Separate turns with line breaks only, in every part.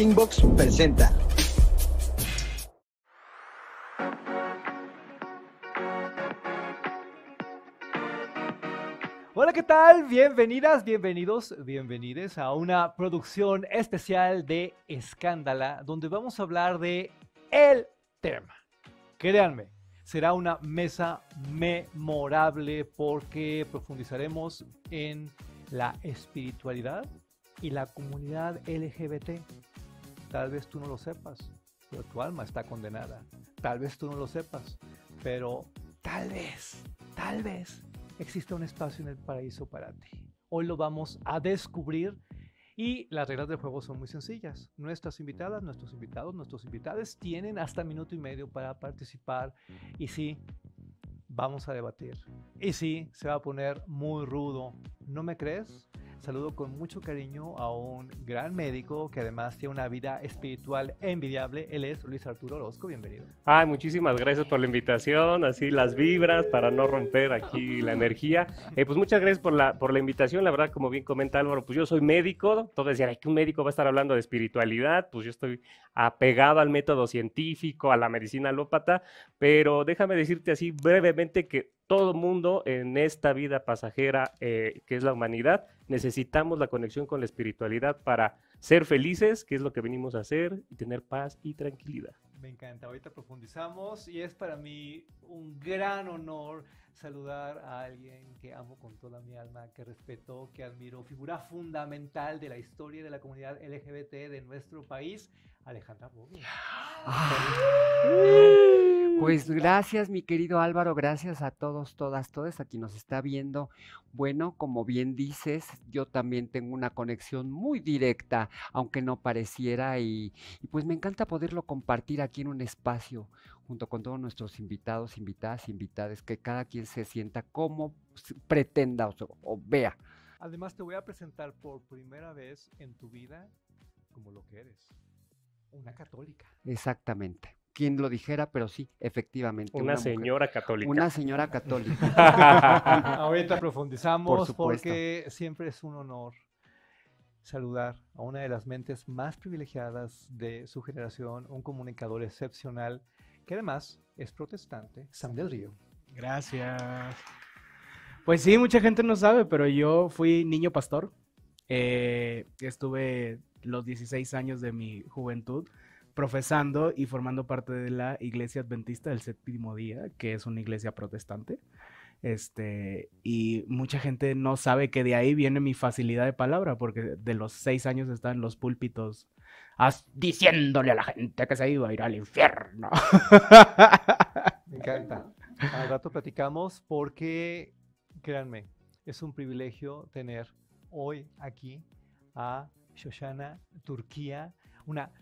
Inbox presenta.
Hola, ¿qué tal? Bienvenidas, bienvenidos, bienvenides a una producción especial de Escándala, donde vamos a hablar de el tema. Créanme, será una mesa memorable porque profundizaremos en la espiritualidad y la comunidad LGBT Tal vez tú no lo sepas, pero tu alma está condenada. Tal vez tú no lo sepas, pero tal vez, tal vez existe un espacio en el paraíso para ti. Hoy lo vamos a descubrir y las reglas del juego son muy sencillas. Nuestras invitadas, nuestros invitados, nuestros invitados tienen hasta minuto y medio para participar. Y sí, vamos a debatir. Y sí, se va a poner muy rudo. ¿No me crees? Saludo con mucho cariño a un gran médico que además tiene una vida espiritual envidiable. Él es Luis Arturo Orozco. Bienvenido.
Ay, muchísimas gracias por la invitación. Así las vibras para no romper aquí la energía. Eh, pues muchas gracias por la, por la invitación. La verdad, como bien comenta Álvaro, pues yo soy médico. Entonces, decían, hay que un médico va a estar hablando de espiritualidad. Pues yo estoy apegado al método científico, a la medicina alópata. Pero déjame decirte así brevemente que todo mundo en esta vida pasajera eh, que es la humanidad, necesitamos la conexión con la espiritualidad para ser felices, que es lo que venimos a hacer, y tener paz y tranquilidad.
Me encanta, ahorita profundizamos y es para mí un gran honor saludar a alguien que amo con toda mi alma, que respeto, que admiro, figura fundamental de la historia de la comunidad LGBT de nuestro país, Alejandra
pues gracias, mi querido Álvaro, gracias a todos, todas, todas, a quien nos está viendo. Bueno, como bien dices, yo también tengo una conexión muy directa, aunque no pareciera, y, pues me encanta poderlo compartir aquí en un espacio junto con todos nuestros invitados, invitadas, invitadas, que cada quien se sienta como pretenda o vea.
Además, te voy a presentar por primera vez en tu vida como lo que eres, una católica.
Exactamente quien lo dijera, pero sí, efectivamente. Una, señora católica. Una señora católica. Ahorita profundizamos porque
siempre es un honor saludar a una de las mentes más privilegiadas de su generación, un comunicador excepcional, que además es protestante, San del Río. Gracias.
Pues sí, mucha gente no sabe, pero yo fui niño pastor. Eh, estuve los 16 años de mi juventud profesando y formando parte de la Iglesia Adventista del Séptimo Día, que es una iglesia protestante. Este, y mucha gente no sabe que de ahí viene mi facilidad de palabra, porque de los seis años está en los púlpitos diciéndole a la gente que se iba a ir al infierno. Me encanta.
Al rato platicamos porque, créanme, es un privilegio tener hoy aquí a Shoshana Turquía, una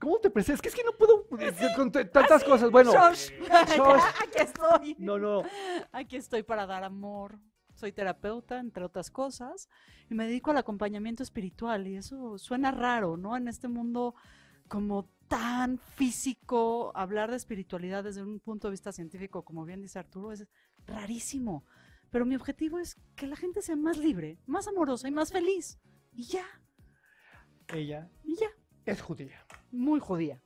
¿Cómo te presentas? Es que, es que no puedo eh, contar tantas cosas. Bueno, aquí estoy.
No, no. Aquí estoy para dar amor. Soy terapeuta, entre otras cosas, y me dedico al acompañamiento espiritual. Y eso suena raro, ¿no? En este mundo como tan físico, hablar de espiritualidad desde un punto de vista científico, como bien dice Arturo, es rarísimo. Pero mi objetivo es que la gente sea más libre, más amorosa y más feliz. Y ya. Ella. Y ya
es judía. Muy judía.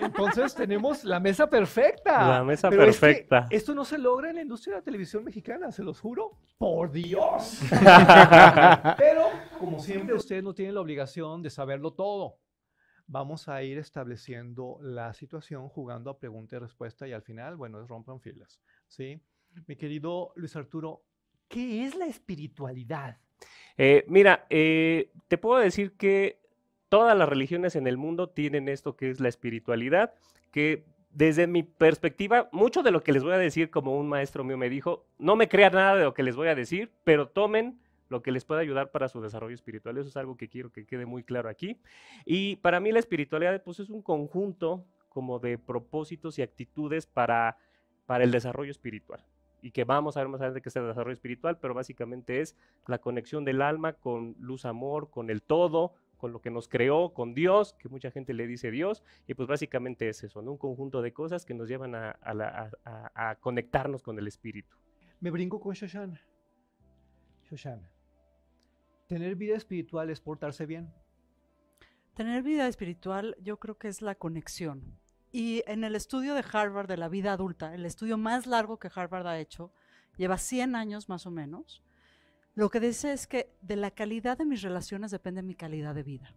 Entonces tenemos la mesa perfecta. La mesa perfecta. esto no se logra en la industria de la televisión mexicana, se los juro. Por Dios. Pero, como siempre, ustedes no tienen la obligación de saberlo todo. Vamos a ir estableciendo la situación jugando a pregunta y respuesta y al final, bueno, es rompan filas. ¿sí? Mi querido Luis Arturo, ¿qué es la espiritualidad?
Eh, mira, eh, te puedo decir que todas las religiones en el mundo tienen esto que es la espiritualidad, que desde mi perspectiva, mucho de lo que les voy a decir, como un maestro mío me dijo, no me crean nada de lo que les voy a decir, pero tomen lo que les pueda ayudar para su desarrollo espiritual. Eso es algo que quiero que quede muy claro aquí. Y para mí la espiritualidad pues, es un conjunto como de propósitos y actitudes para, para el desarrollo espiritual. Y que vamos a ver más adelante qué es el desarrollo espiritual, pero básicamente es la conexión del alma con luz, amor, con el todo, con lo que nos creó, con Dios, que mucha gente le dice Dios, y pues básicamente es eso, un conjunto de cosas que nos llevan a, a conectarnos con el Espíritu.
Me brinco con Shoshana.
Shoshana, tener vida espiritual es portarse bien. Tener vida espiritual yo creo que es la conexión. Y en el estudio de Harvard de la vida adulta, el estudio más largo que Harvard ha hecho, lleva 100 años más o menos, lo que dice es que de la calidad de mis relaciones depende mi calidad de vida.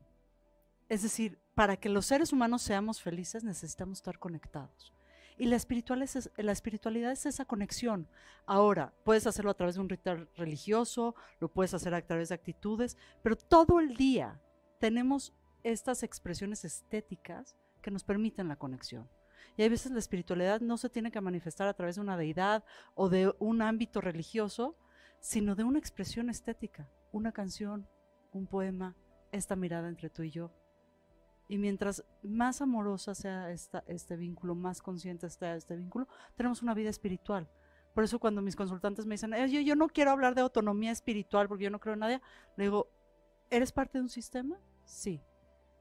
Es decir, para que los seres humanos seamos felices necesitamos estar conectados. Y la, espiritualidad es esa conexión. Ahora, puedes hacerlo a través de un ritual religioso, lo puedes hacer a través de actitudes, pero todo el día tenemos estas expresiones estéticas que nos permiten la conexión. Y hay veces la espiritualidad no se tiene que manifestar a través de una deidad o de un ámbito religioso, sino de una expresión estética, una canción, un poema, esta mirada entre tú y yo. Y mientras más amorosa sea esta, este vínculo, más consciente sea este vínculo, tenemos una vida espiritual. Por eso cuando mis consultantes me dicen, yo, yo no quiero hablar de autonomía espiritual porque yo no creo en nadie, le digo, ¿eres parte de un sistema? Sí.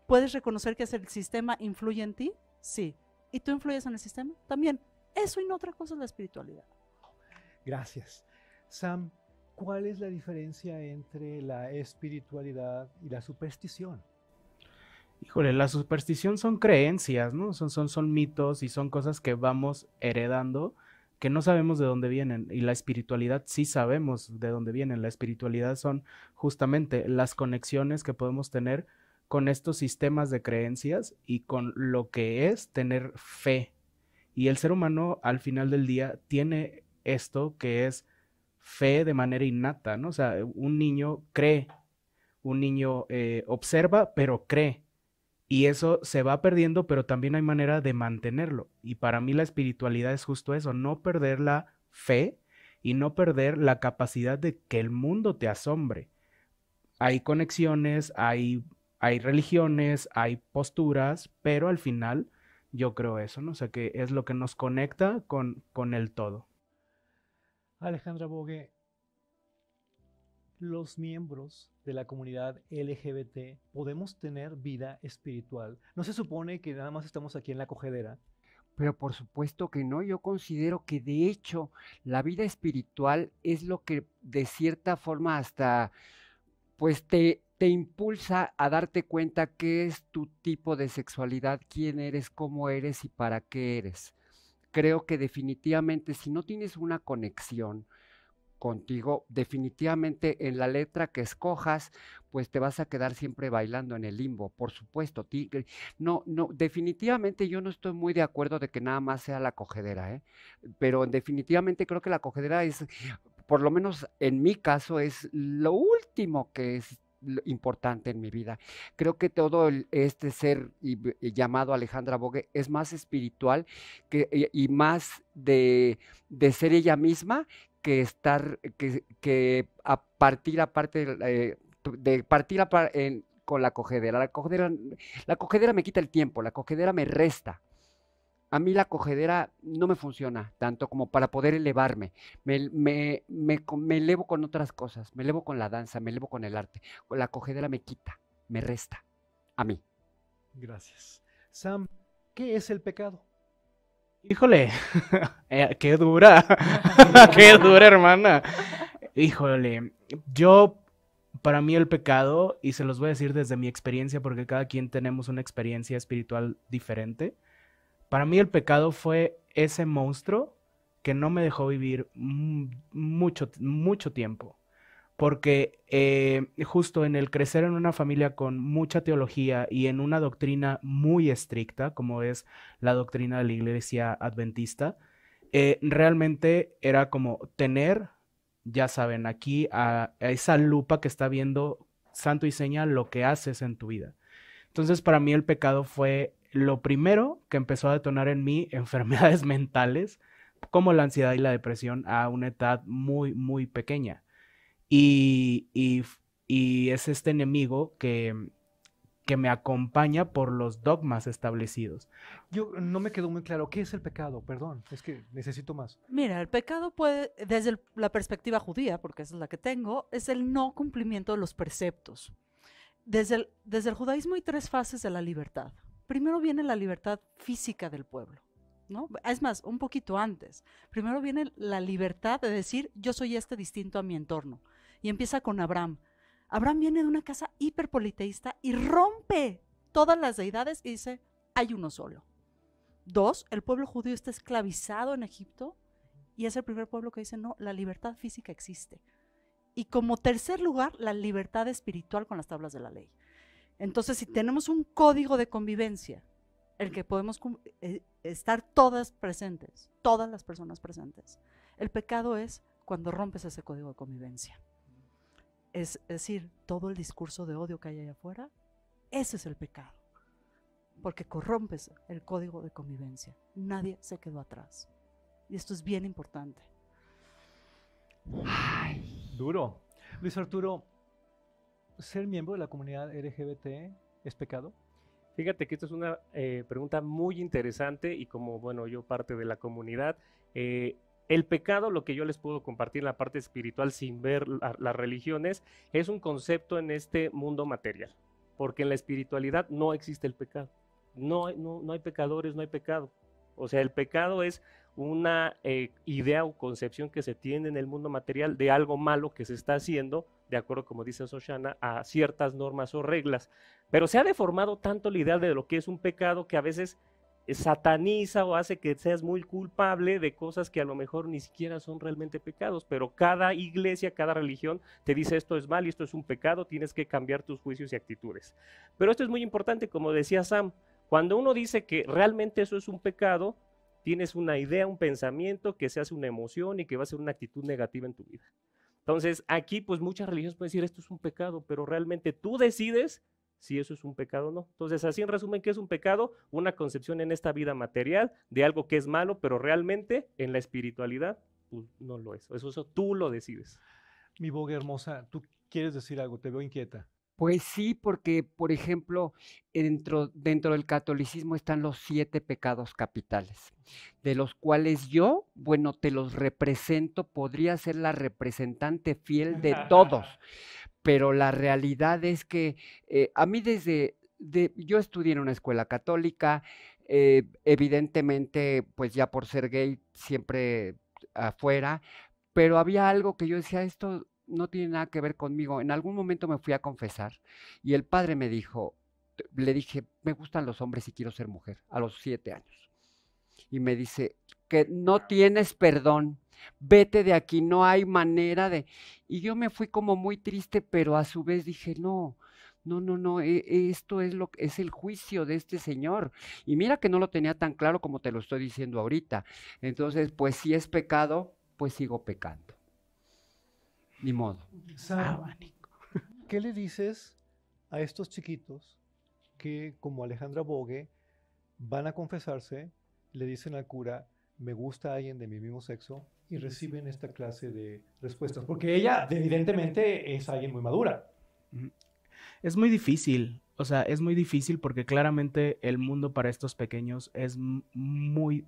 ¿Puedes reconocer que el sistema influye en ti? Sí. ¿Y tú influyes en el sistema? También. Eso y no otra cosa es la espiritualidad.
Gracias. Sam, ¿Cuál es la diferencia entre la espiritualidad y la superstición?
Híjole, la superstición son creencias, ¿no? Son, son, son mitos y son cosas que vamos heredando que no sabemos de dónde vienen. Y la espiritualidad sí sabemos de dónde vienen. La espiritualidad son justamente las conexiones que podemos tener con estos sistemas de creencias y con lo que es tener fe. Y el ser humano al final del día tiene esto que es fe de manera innata, ¿no? O sea, un niño cree, un niño eh, observa, pero cree. Y eso se va perdiendo, pero también hay manera de mantenerlo. Y para mí la espiritualidad es justo eso, no perder la fe y no perder la capacidad de que el mundo te asombre. Hay conexiones, hay, hay religiones, hay posturas, pero al final yo creo eso, ¿no? O sea, que es lo que nos conecta con, con el todo.
Alejandra Bogue, los miembros de la comunidad LGBT podemos tener vida espiritual. No se supone que nada más estamos aquí en la cogedera.
Pero por supuesto que no, yo considero que de hecho la vida espiritual es lo que de cierta forma hasta pues te, te impulsa a darte cuenta qué es tu tipo de sexualidad, quién eres, cómo eres y para qué eres creo que definitivamente si no tienes una conexión contigo, definitivamente en la letra que escojas, pues te vas a quedar siempre bailando en el limbo, por supuesto. Tigre. No, no, definitivamente yo no estoy muy de acuerdo de que nada más sea la cogedera, ¿eh? pero definitivamente creo que la cogedera es, por lo menos en mi caso, es lo último que es importante en mi vida. Creo que todo este ser llamado Alejandra Bogue es más espiritual eh, y, más de, ser ella misma que estar, que, que a partir eh, de partir con la La cogedera, la cogedera me quita el tiempo, la cogedera me resta a mí la cogedera no me funciona tanto como para poder elevarme. Me, me, me, elevo con otras cosas, me elevo con la danza, me elevo con el arte. La cogedera me quita, me resta, a mí. Gracias. Sam, ¿qué es el pecado? Híjole,
eh, qué dura, qué dura hermana. Híjole, yo para mí el pecado, y se los voy a decir desde mi experiencia, porque cada quien tenemos una experiencia espiritual diferente, para mí el pecado fue ese monstruo que no me dejó vivir mm, mucho, mucho tiempo. Porque eh, justo en el crecer en una familia con mucha teología y en una doctrina muy estricta, como es la doctrina de la iglesia adventista, eh, realmente era como tener, ya saben, aquí a, esa lupa que está viendo santo y Señal lo que haces en tu vida. Entonces para mí el pecado fue lo primero que empezó a detonar en mí enfermedades mentales, como la ansiedad y la depresión, a una edad muy, muy pequeña. Y, y, es este enemigo que, que me acompaña por los dogmas establecidos.
Yo no me quedó muy claro qué es el pecado, perdón, es que necesito más.
Mira, el pecado puede, desde la perspectiva judía, porque esa es la que tengo, es el no cumplimiento de los preceptos. Desde desde el judaísmo hay tres fases de la libertad primero viene la libertad física del pueblo, ¿no? Es más, un poquito antes. Primero viene la libertad de decir, yo soy este distinto a mi entorno. Y empieza con Abraham. Abraham viene de una casa hiperpoliteísta y rompe todas las deidades y dice, hay uno solo. Dos, el pueblo judío está esclavizado en Egipto y es el primer pueblo que dice, no, la libertad física existe. Y como tercer lugar, la libertad espiritual con las tablas de la ley. Entonces, si tenemos un código de convivencia, el que podemos eh, estar todas presentes, todas las personas presentes, el pecado es cuando rompes ese código de convivencia. Es, decir, todo el discurso de odio que hay allá afuera, ese es el pecado, porque corrompes el código de convivencia. Nadie se quedó atrás. Y esto es bien importante.
Duro. Luis Arturo, ser miembro de la comunidad LGBT es pecado?
Fíjate que esta es una eh, pregunta muy interesante y como, bueno, yo parte de la comunidad, eh, el pecado, lo que yo les puedo compartir en la parte espiritual sin ver las religiones, es un concepto en este mundo material, porque en la espiritualidad no existe el pecado. No, no, hay pecadores, no hay pecado. O sea, el pecado es una eh, idea o concepción que se tiene en el mundo material de algo malo que se está haciendo de acuerdo, como dice Soshana, a ciertas normas o reglas. Pero se ha deformado tanto la idea de lo que es un pecado que a veces eh, sataniza o hace que seas muy culpable de cosas que a lo mejor ni siquiera son realmente pecados, pero cada iglesia, cada religión te dice esto es mal y esto es un pecado, tienes que cambiar tus juicios y actitudes. Pero esto es muy importante, como decía Sam, cuando uno dice que realmente eso es un pecado, tienes una idea, un pensamiento que se hace una emoción y que va a ser una actitud negativa en tu vida. Entonces, aquí pues muchas religiones pueden decir esto es un pecado, pero realmente tú decides si eso es un pecado o no. Entonces, así en resumen, ¿qué es un pecado? Una concepción en esta vida material de algo que es malo, pero realmente en la espiritualidad pues, no lo es. Eso, eso tú lo decides.
Mi boga hermosa, tú quieres decir algo, te veo inquieta.
Pues sí, porque, por ejemplo, dentro, dentro del catolicismo están los siete pecados capitales, de los cuales yo, bueno, te los represento, podría ser la representante fiel de todos, pero la realidad es que eh, a mí desde, yo estudié en una escuela católica, eh, evidentemente, pues ya por ser gay, siempre afuera, pero había algo que yo decía, esto no tiene nada que ver conmigo. En algún momento me fui a confesar y el padre me dijo, le dije, me gustan los hombres y quiero ser mujer, a los siete años. Y me dice, que no tienes perdón, vete de aquí, no hay manera de... Y yo me fui como muy triste, pero a su vez dije, no, no, no, no, e, e, esto es lo es el juicio de este señor. Y mira que no lo tenía tan claro como te lo estoy diciendo ahorita. Entonces, pues si es pecado, pues sigo pecando. Ni modo.
Abanico. ¿Qué le dices a estos chiquitos que, como Alejandra Bogue, van a confesarse, le dicen al cura, me gusta alguien de mi mismo sexo, y reciben esta clase de respuestas? Porque ella, evidentemente, es alguien muy madura. Mm.
Es muy difícil, o sea, es muy difícil porque claramente el mundo para estos pequeños es muy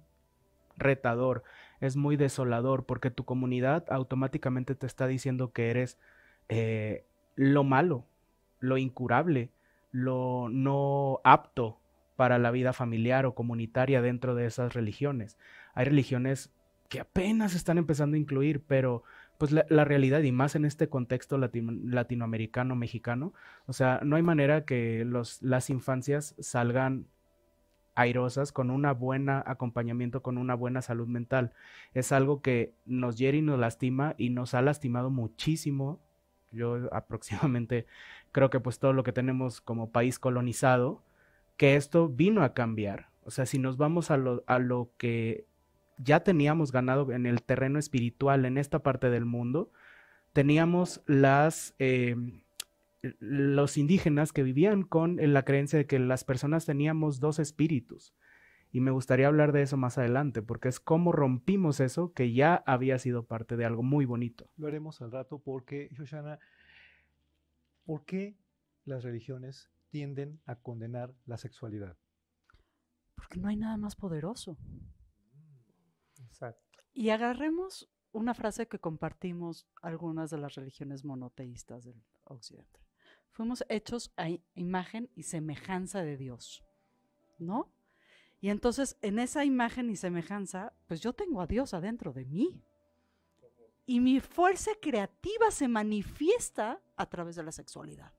retador es muy desolador porque tu comunidad automáticamente te está diciendo que eres eh, lo malo, lo incurable, lo no apto para la vida familiar o comunitaria dentro de esas religiones. Hay religiones que apenas están empezando a incluir, pero pues la, realidad y más en este contexto latinoamericano, mexicano, o sea, no hay manera que los, las infancias salgan airosas con una buena acompañamiento, con una buena salud mental. Es algo que nos hiere y nos lastima y nos ha lastimado muchísimo. Yo aproximadamente creo que pues todo lo que tenemos como país colonizado, que esto vino a cambiar. O sea, si nos vamos a lo, a lo que ya teníamos ganado en el terreno espiritual, en esta parte del mundo, teníamos las... Em, los indígenas que vivían con la creencia de que las personas teníamos dos espíritus. Y me gustaría hablar de eso más adelante, porque es cómo rompimos eso que ya había sido parte de algo muy bonito.
Lo haremos al rato porque, Yoshana, ¿por qué las religiones tienden a condenar la sexualidad?
Porque no hay nada más poderoso. Mm, exacto. Y agarremos una frase que compartimos algunas de las religiones monoteístas del Occidente. Fuimos hechos a imagen y semejanza de Dios, ¿no? Y entonces en esa imagen y semejanza, pues yo tengo a Dios adentro de mí. Y mi fuerza creativa se manifiesta a través de la sexualidad.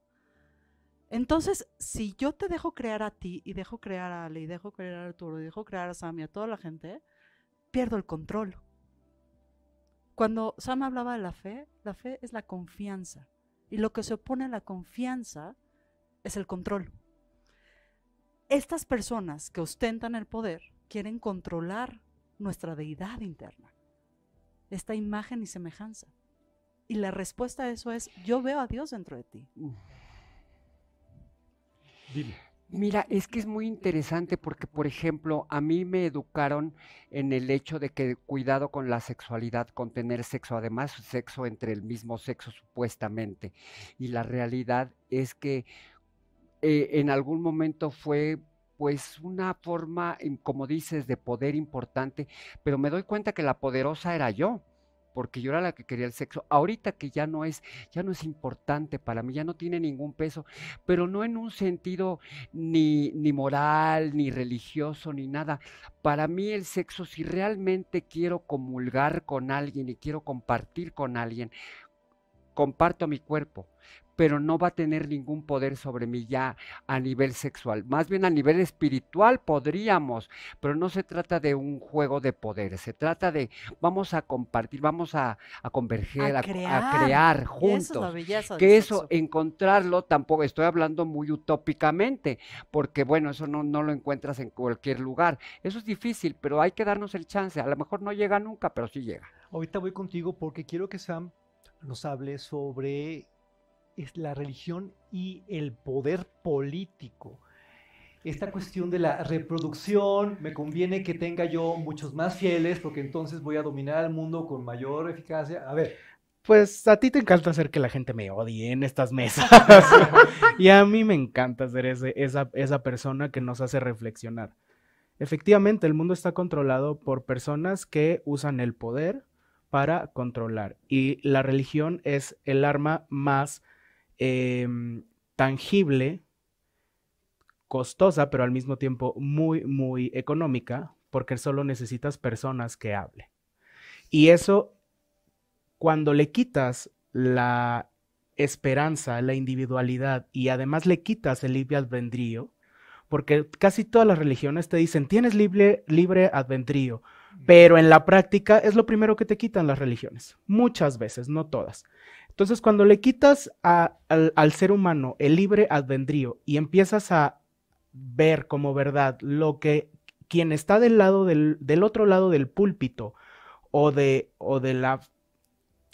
Entonces, si yo te dejo crear a ti y dejo crear a Ale y dejo crear a Arturo y dejo crear a Sam y a toda la gente, pierdo el control. Cuando Sam hablaba de la fe, la fe es la confianza. Y lo que se opone a la confianza es el control. Estas personas que ostentan el poder quieren controlar nuestra deidad interna, esta imagen y semejanza. Y la respuesta a eso es, yo veo a Dios dentro de ti.
Dime. Mira, es que es muy interesante porque, por ejemplo, a mí me educaron en el hecho de que cuidado con la sexualidad, con tener sexo, además sexo entre el mismo sexo supuestamente. Y la realidad es que eh, en algún momento fue pues una forma, como dices, de poder importante, pero me doy cuenta que la poderosa era yo porque yo era la que quería el sexo. Ahorita que ya no es, ya no es importante para mí, ya no tiene ningún peso, pero no en un sentido ni, ni moral, ni religioso, ni nada. Para mí el sexo, si realmente quiero comulgar con alguien y quiero compartir con alguien, comparto mi cuerpo, pero no va a tener ningún poder sobre mí ya a nivel sexual. Más bien a nivel espiritual podríamos, pero no se trata de un juego de poder, se trata de vamos a compartir, vamos a, a converger, a, crear, juntos. que eso, encontrarlo tampoco, estoy hablando muy utópicamente, porque bueno, eso no, no lo encuentras en cualquier lugar. Eso es difícil, pero hay que darnos el chance. A lo mejor no llega nunca, pero sí llega.
Ahorita voy contigo porque quiero que Sam nos hable sobre es la religión y el poder político. Esta cuestión de la reproducción, me conviene que tenga yo muchos más fieles porque entonces voy a dominar al mundo con mayor eficacia. A ver,
pues a ti te encanta hacer que la gente me odie en estas mesas. y a mí me encanta ser esa, esa, persona que nos hace reflexionar. Efectivamente, el mundo está controlado por personas que usan el poder para controlar. Y la religión es el arma más Em, tangible, costosa, pero al mismo tiempo muy, muy económica, porque solo necesitas personas que hablen. Y eso, cuando le quitas la esperanza, la individualidad y además le quitas el libre albedrío, porque casi todas las religiones te dicen, tienes libre, libre albedrío, mm. pero en la práctica es lo primero que te quitan las religiones, muchas veces, no todas. Entonces, cuando le quitas al, ser humano el libre advendrío y empiezas a ver como verdad lo que quien está del lado del, otro lado del púlpito o de, o de la,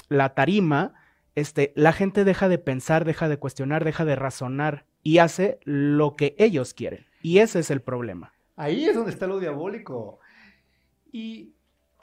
la tarima, este, la gente deja de pensar, deja de cuestionar, deja de razonar y hace lo que ellos quieren. Y ese es el problema.
Ahí es donde está lo diabólico. Y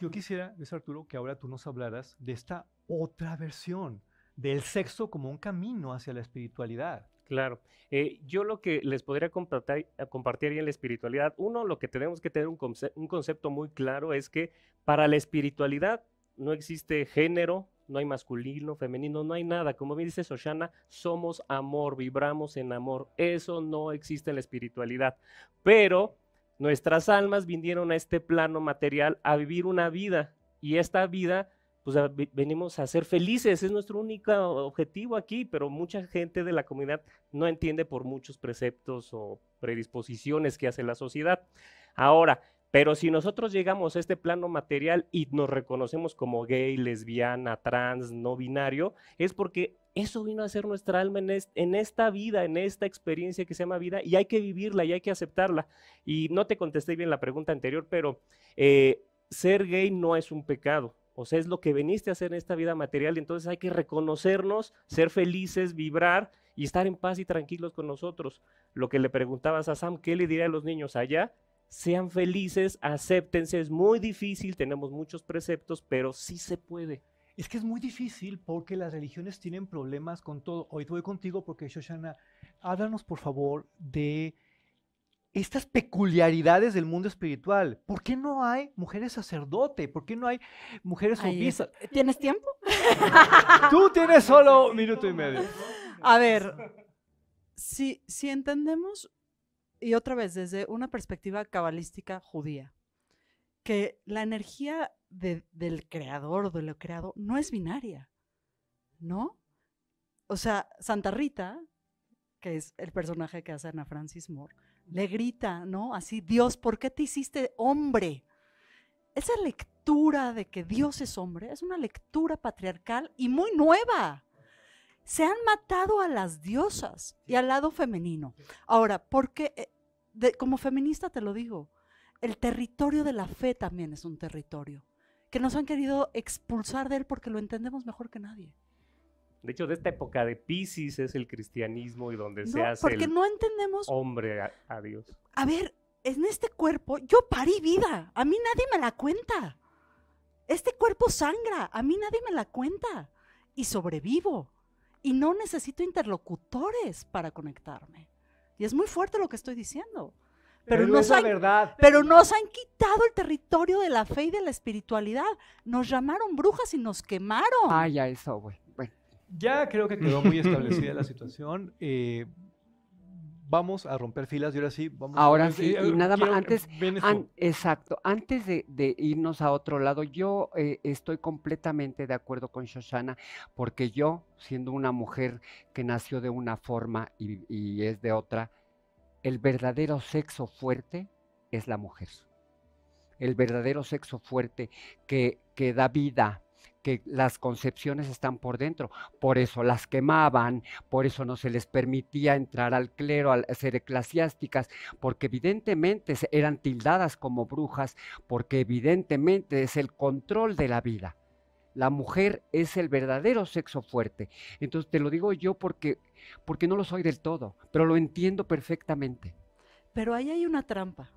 yo quisiera, Luis Arturo, que ahora tú nos hablaras de esta otra versión, del sexo como un camino hacia la espiritualidad.
Claro. Eh, yo lo que les podría eh, compartir, en la espiritualidad, uno, lo que tenemos que tener un, concepto muy claro es que para la espiritualidad no existe género, no hay masculino, femenino, no hay nada. Como bien dice Soshana, somos amor, vibramos en amor. Eso no existe en la espiritualidad. Pero nuestras almas vinieron a este plano material a vivir una vida y esta vida o pues, sea, venimos a ser felices, es nuestro único objetivo aquí, pero mucha gente de la comunidad no entiende por muchos preceptos o predisposiciones que hace la sociedad. Ahora, pero si nosotros llegamos a este plano material y nos reconocemos como gay, lesbiana, trans, no binario, es porque eso vino a ser nuestra alma en, en, esta vida, en esta experiencia que se llama vida, y hay que vivirla y hay que aceptarla. Y no te contesté bien la pregunta anterior, pero eh, ser gay no es un pecado es lo que veniste a hacer en esta vida material. entonces hay que reconocernos, ser felices, vibrar y estar en paz y tranquilos con nosotros. Lo que le preguntabas a Sam, ¿qué le diría a los niños allá? Sean felices, acéptense. Es muy difícil, tenemos muchos preceptos, pero sí se puede.
Es que es muy difícil porque las religiones tienen problemas con todo. Hoy voy contigo porque, Shoshana, háblanos por favor de estas peculiaridades del mundo espiritual. ¿Por qué no hay mujeres sacerdote? ¿Por qué no hay mujeres obisas? ¿Tienes tiempo? Tú tienes solo un minuto y medio.
A ver, si, si entendemos, y otra vez desde una perspectiva cabalística judía, que la energía del creador, de lo creado, no es binaria, ¿no? O sea, Santa Rita, que es el personaje que hace Ana Francis Moore, le grita, ¿no? Así, Dios, ¿por qué te hiciste hombre? Esa lectura de que Dios es hombre es una lectura patriarcal y muy nueva. Se han matado a las diosas y al lado femenino. Ahora, porque eh, como feminista te lo digo, el territorio de la fe también es un territorio que nos han querido expulsar de él porque lo entendemos mejor que nadie.
De hecho, de esta época de Pisces es el cristianismo y donde se hace porque no
entendemos
hombre a, Dios.
A ver, en este cuerpo yo parí vida, a mí nadie me la cuenta. Este cuerpo sangra, a mí nadie me la cuenta y sobrevivo y no necesito interlocutores para conectarme. Y es muy fuerte lo que estoy diciendo. Pero, no es la verdad. pero nos han quitado el territorio de la fe y de la espiritualidad. Nos llamaron brujas y nos quemaron. Ay, ya eso, güey ya
creo que quedó muy establecida la situación. Eh, vamos a romper filas y ahora sí vamos ahora sí y, eh, nada más antes
exacto antes de, irnos a otro lado yo eh, estoy completamente de acuerdo con Shoshana porque yo siendo una mujer que nació de una forma y, es de otra el verdadero sexo fuerte es la mujer el verdadero sexo fuerte que, que da vida que las concepciones están por dentro. Por eso las quemaban, por eso no se les permitía entrar al clero, a ser eclesiásticas, porque evidentemente eran tildadas como brujas, porque evidentemente es el control de la vida. La mujer es el verdadero sexo fuerte. Entonces te lo digo yo porque, porque no lo soy del todo, pero lo entiendo perfectamente.
Pero ahí hay una trampa.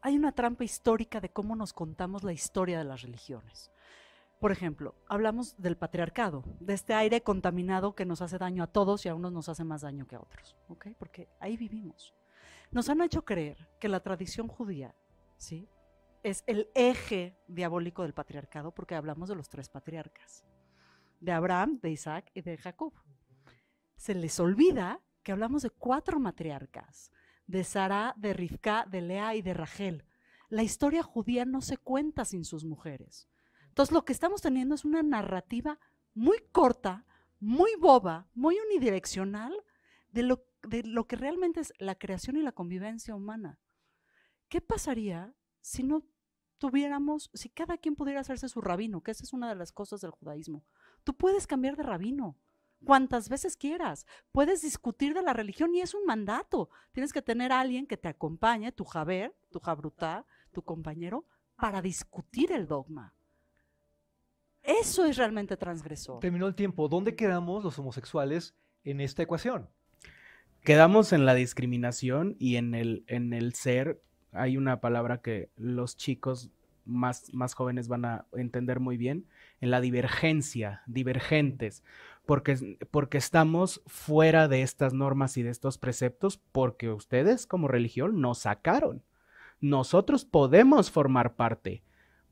Hay una trampa histórica de cómo nos contamos la historia de las religiones. Por ejemplo, hablamos del patriarcado, de este aire contaminado que nos hace daño a todos y a unos nos hace más daño que a otros, ¿ok? Porque ahí vivimos. Nos han hecho creer que la tradición judía, ¿sí? Es el eje diabólico del patriarcado porque hablamos de los tres patriarcas, de Abraham, de Isaac y de Jacob. Se les olvida que hablamos de cuatro matriarcas, de Sara, de Rivka, de Lea y de Rachel. La historia judía no se cuenta sin sus mujeres. Entonces, lo que estamos teniendo es una narrativa muy corta, muy boba, muy unidireccional de lo, de lo que realmente es la creación y la convivencia humana. ¿Qué pasaría si no tuviéramos, si cada quien pudiera hacerse su rabino, que esa es una de las cosas del judaísmo. Tú puedes cambiar de rabino cuantas veces quieras, puedes discutir de la religión y es un mandato. Tienes que tener a alguien que te acompañe, tu jaber, tu jabrutá, tu compañero, para discutir el dogma. Eso es realmente transgresor.
Terminó el tiempo. ¿Dónde quedamos los homosexuales en esta ecuación?
Quedamos en la discriminación y en el, en el ser. Hay una palabra que los chicos más, más jóvenes van a entender muy bien, en la divergencia, divergentes, porque, porque estamos fuera de estas normas y de estos preceptos porque ustedes como religión nos sacaron. Nosotros podemos formar parte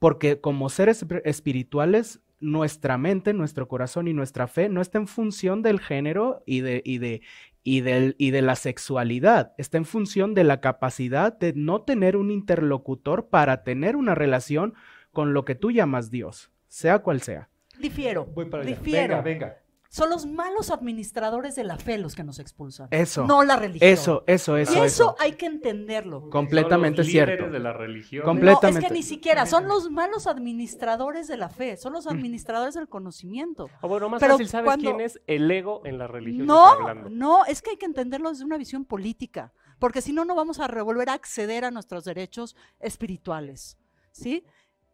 porque como seres espirituales, nuestra mente, nuestro corazón y nuestra fe no está en función del género y de, y de, y del, y de la sexualidad. Está en función de la capacidad de no tener un interlocutor para tener una relación con lo que tú llamas Dios, sea cual sea.
Difiero. Difiero. Venga, venga. Son los malos administradores de la fe los que nos expulsan. Eso. No la religión.
Eso, eso, eso. Y eso,
hay que entenderlo.
Completamente cierto. de la religión. No, es que ni
siquiera son los malos administradores de la fe, son los mm. administradores del conocimiento. O ah, bueno, más Pero fácil, ¿sabes quién es
el ego en la religión? No,
no, es que hay que entenderlo desde una visión política, porque si no, no vamos a revolver a acceder a nuestros derechos espirituales. ¿Sí?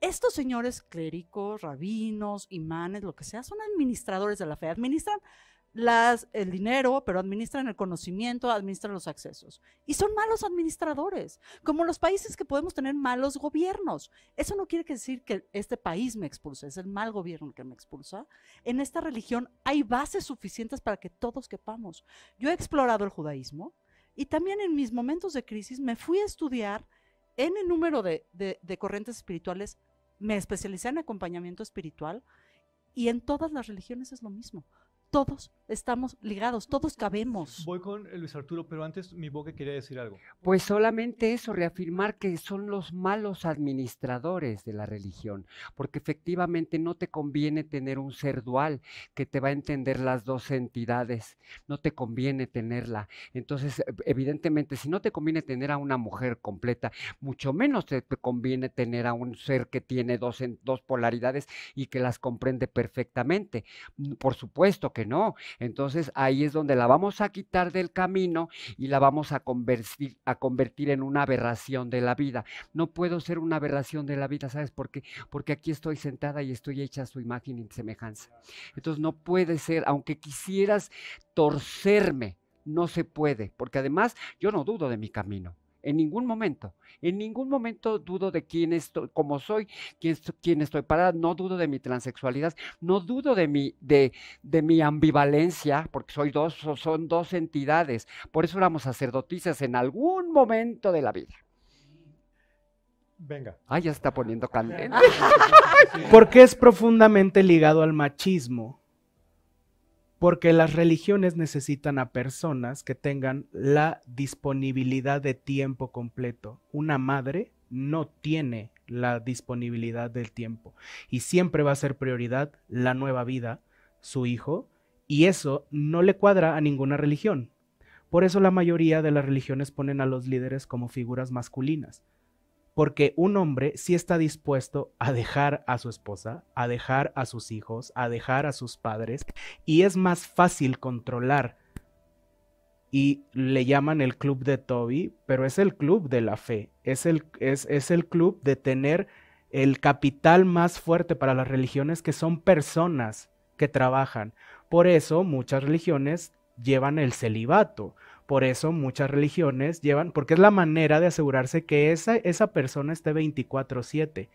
Estos señores clérigos, rabinos, imanes, lo que sea, son administradores de la fe, administran las, el dinero, pero administran el conocimiento, administran los accesos. Y son malos administradores, como los países que podemos tener malos gobiernos. Eso no quiere decir que este país me expulse, es el mal gobierno el que me expulsa. En esta religión hay bases suficientes para que todos quepamos. Yo he explorado el judaísmo y también en mis momentos de crisis me fui a estudiar en el número de corrientes espirituales me especialicé en acompañamiento espiritual y en todas las religiones es lo mismo todos estamos
ligados, todos cabemos. Voy con Luis Arturo, pero antes mi boca quería decir algo.
Pues solamente eso, reafirmar que son los malos administradores de la religión, porque efectivamente no te conviene tener un ser dual que te va a entender las dos entidades, no te conviene tenerla. Entonces, evidentemente, si no te conviene tener a una mujer completa, mucho menos te conviene tener a un ser que tiene dos, dos polaridades y que las comprende perfectamente. Por supuesto que no. Entonces ahí es donde la vamos a quitar del camino y la vamos a convertir, a convertir en una aberración de la vida. No puedo ser una aberración de la vida, ¿sabes por qué? Porque aquí estoy sentada y estoy hecha a su imagen y semejanza. Entonces no puede ser, aunque quisieras torcerme, no se puede, porque además yo no dudo de mi camino en ningún momento. En ningún momento dudo de quién estoy, cómo soy, quién, estoy parada, no dudo de mi transexualidad, no dudo de mi, de, mi ambivalencia, porque soy dos, son dos entidades. Por eso éramos sacerdotisas en algún momento de la vida. Venga. Ah, ya está poniendo candente.
Porque
es profundamente ligado al machismo porque las religiones necesitan a personas que tengan la disponibilidad de tiempo completo. Una madre no tiene la disponibilidad del tiempo y siempre va a ser prioridad la nueva vida, su hijo, y eso no le cuadra a ninguna religión. Por eso la mayoría de las religiones ponen a los líderes como figuras masculinas porque un hombre sí está dispuesto a dejar a su esposa, a dejar a sus hijos, a dejar a sus padres, y es más fácil controlar. Y le llaman el club de Toby, pero es el club de la fe, es el, es el club de tener el capital más fuerte para las religiones que son personas que trabajan. Por eso muchas religiones llevan el celibato, por eso muchas religiones llevan, porque es la manera de asegurarse que esa, esa persona esté 24/7.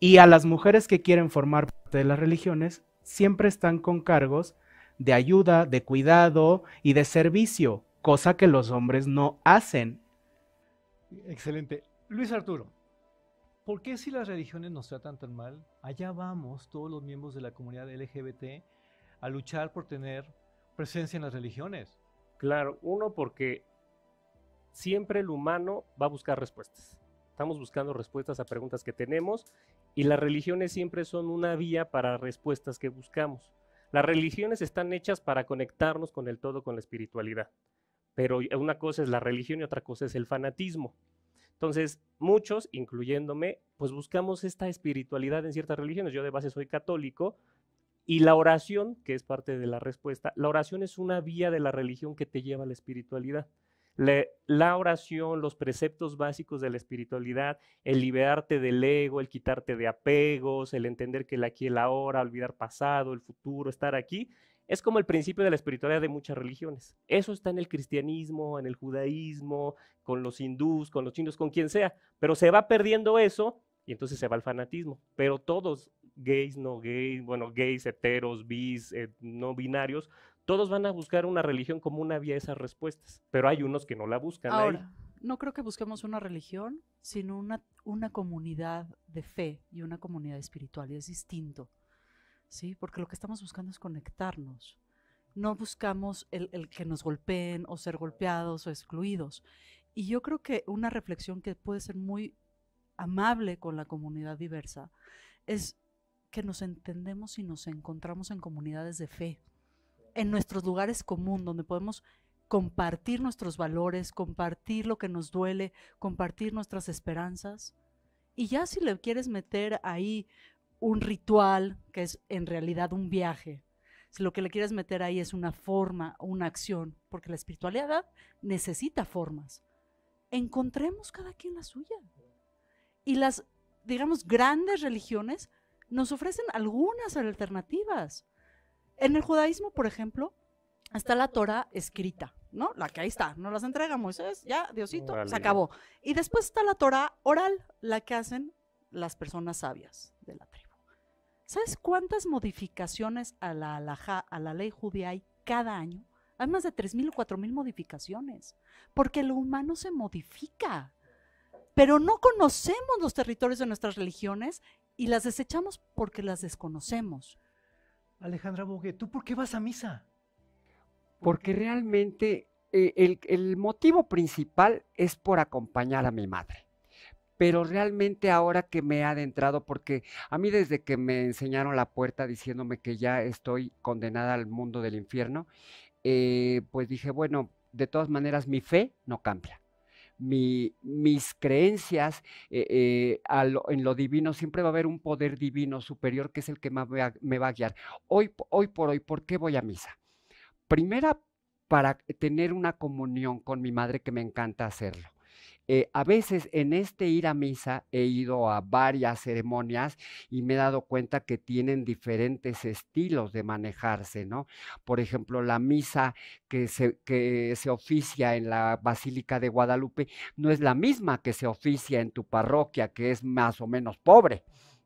Y a las mujeres que quieren formar parte de las religiones, siempre están con cargos de ayuda, de cuidado y de servicio, cosa que los hombres no hacen.
Excelente. Luis Arturo, ¿por qué si las religiones nos tratan tan mal, allá vamos todos los miembros de la comunidad LGBT a luchar por tener presencia en las religiones?
Claro, uno porque siempre el humano va a buscar respuestas. Estamos buscando respuestas a preguntas que tenemos y las religiones siempre son una vía para respuestas que buscamos. Las religiones están hechas para conectarnos con el todo, con la espiritualidad. Pero una cosa es la religión y otra cosa es el fanatismo. Entonces, muchos, incluyéndome, pues buscamos esta espiritualidad en ciertas religiones. Yo de base soy católico, y la oración, que es parte de la respuesta, la oración es una vía de la religión que te lleva a la espiritualidad. La, oración, los preceptos básicos de la espiritualidad, el liberarte del ego, el quitarte de apegos, el entender que el aquí y el ahora, olvidar pasado, el futuro, estar aquí, es como el principio de la espiritualidad de muchas religiones. Eso está en el cristianismo, en el judaísmo, con los hindús, con los chinos, con quien sea, pero se va perdiendo eso y entonces se va al fanatismo. Pero todos, gays, no gays, bueno, gays, heteros, bis, eh, no binarios, todos van a buscar una religión como una vía a esas respuestas, pero hay unos que no la buscan. Ahora,
no creo que busquemos una religión, sino una, una comunidad de fe y una comunidad espiritual, y es distinto, ¿sí? Porque lo que estamos buscando es conectarnos. No buscamos el, el que nos golpeen o ser golpeados o excluidos. Y yo creo que una reflexión que puede ser muy amable con la comunidad diversa es que nos entendemos y nos encontramos en comunidades de fe, en nuestros lugares comunes, donde podemos compartir nuestros valores, compartir lo que nos duele, compartir nuestras esperanzas. Y ya si le quieres meter ahí un ritual, que es en realidad un viaje, si lo que le quieres meter ahí es una forma, una acción, porque la espiritualidad necesita formas, encontremos cada quien la suya. Y las, digamos, grandes religiones nos ofrecen algunas alternativas. En el judaísmo, por ejemplo, está la Torah escrita, ¿no? La que ahí está, no las entrega Moisés, ya, Diosito, se acabó. Y después está la Torah oral, la que hacen las personas sabias de la tribu. ¿Sabes cuántas modificaciones a la a la ley judía hay cada año? Hay más de 3.000 o 4.000 modificaciones, porque lo humano se modifica, pero no conocemos los territorios de nuestras religiones y las desechamos porque las desconocemos. Alejandra Bogue, ¿tú por qué vas a misa?
Porque realmente eh, el, motivo principal es por acompañar a mi madre pero realmente ahora que me he adentrado, porque a mí desde que me enseñaron la puerta diciéndome que ya estoy condenada al mundo del infierno, eh, pues dije, bueno, de todas maneras mi fe no cambia mi, mis creencias eh, eh, en lo divino, siempre va a haber un poder divino superior que es el que me va, me va a guiar. Hoy, hoy por hoy, ¿por qué voy a misa? Primera, para tener una comunión con mi madre que me encanta hacerlo. Eh, a veces en este ir a misa he ido a varias ceremonias y me he dado cuenta que tienen diferentes estilos de manejarse, ¿no? Por ejemplo, la misa que se, oficia en la Basílica de Guadalupe no es la misma que se oficia en tu parroquia, que es más o menos pobre.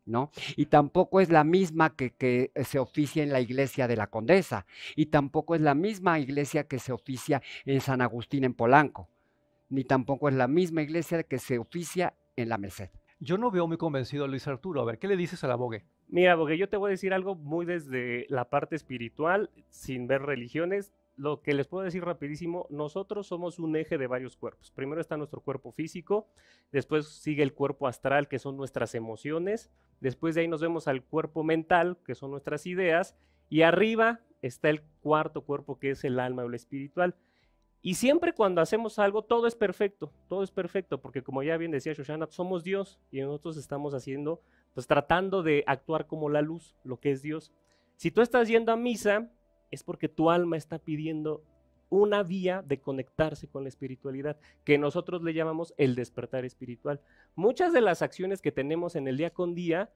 ¿No? Y tampoco es la misma que, se oficia en la iglesia de la Condesa, y tampoco es la misma iglesia que se oficia en San Agustín en Polanco ni tampoco es la misma iglesia que se oficia en la Merced.
Yo no veo muy convencido a Luis Arturo. A ver, ¿qué le dices al la Bogue?
Mira, yo te voy a decir algo muy desde la parte espiritual, sin ver religiones. Lo que les puedo decir rapidísimo, nosotros somos un eje de varios cuerpos. Primero está nuestro cuerpo físico, después sigue el cuerpo astral, que son nuestras emociones, después de ahí nos vemos al cuerpo mental, que son nuestras ideas, y arriba está el cuarto cuerpo, que es el alma o el espiritual. Y siempre cuando hacemos algo, todo es perfecto, todo es perfecto, porque como ya bien decía Shoshana, somos Dios y nosotros estamos haciendo, pues tratando de actuar como la luz, lo que es Dios. Si tú estás yendo a misa, es porque tu alma está pidiendo una vía de conectarse con la espiritualidad, que nosotros le llamamos el despertar espiritual. Muchas de las acciones que tenemos en el día con día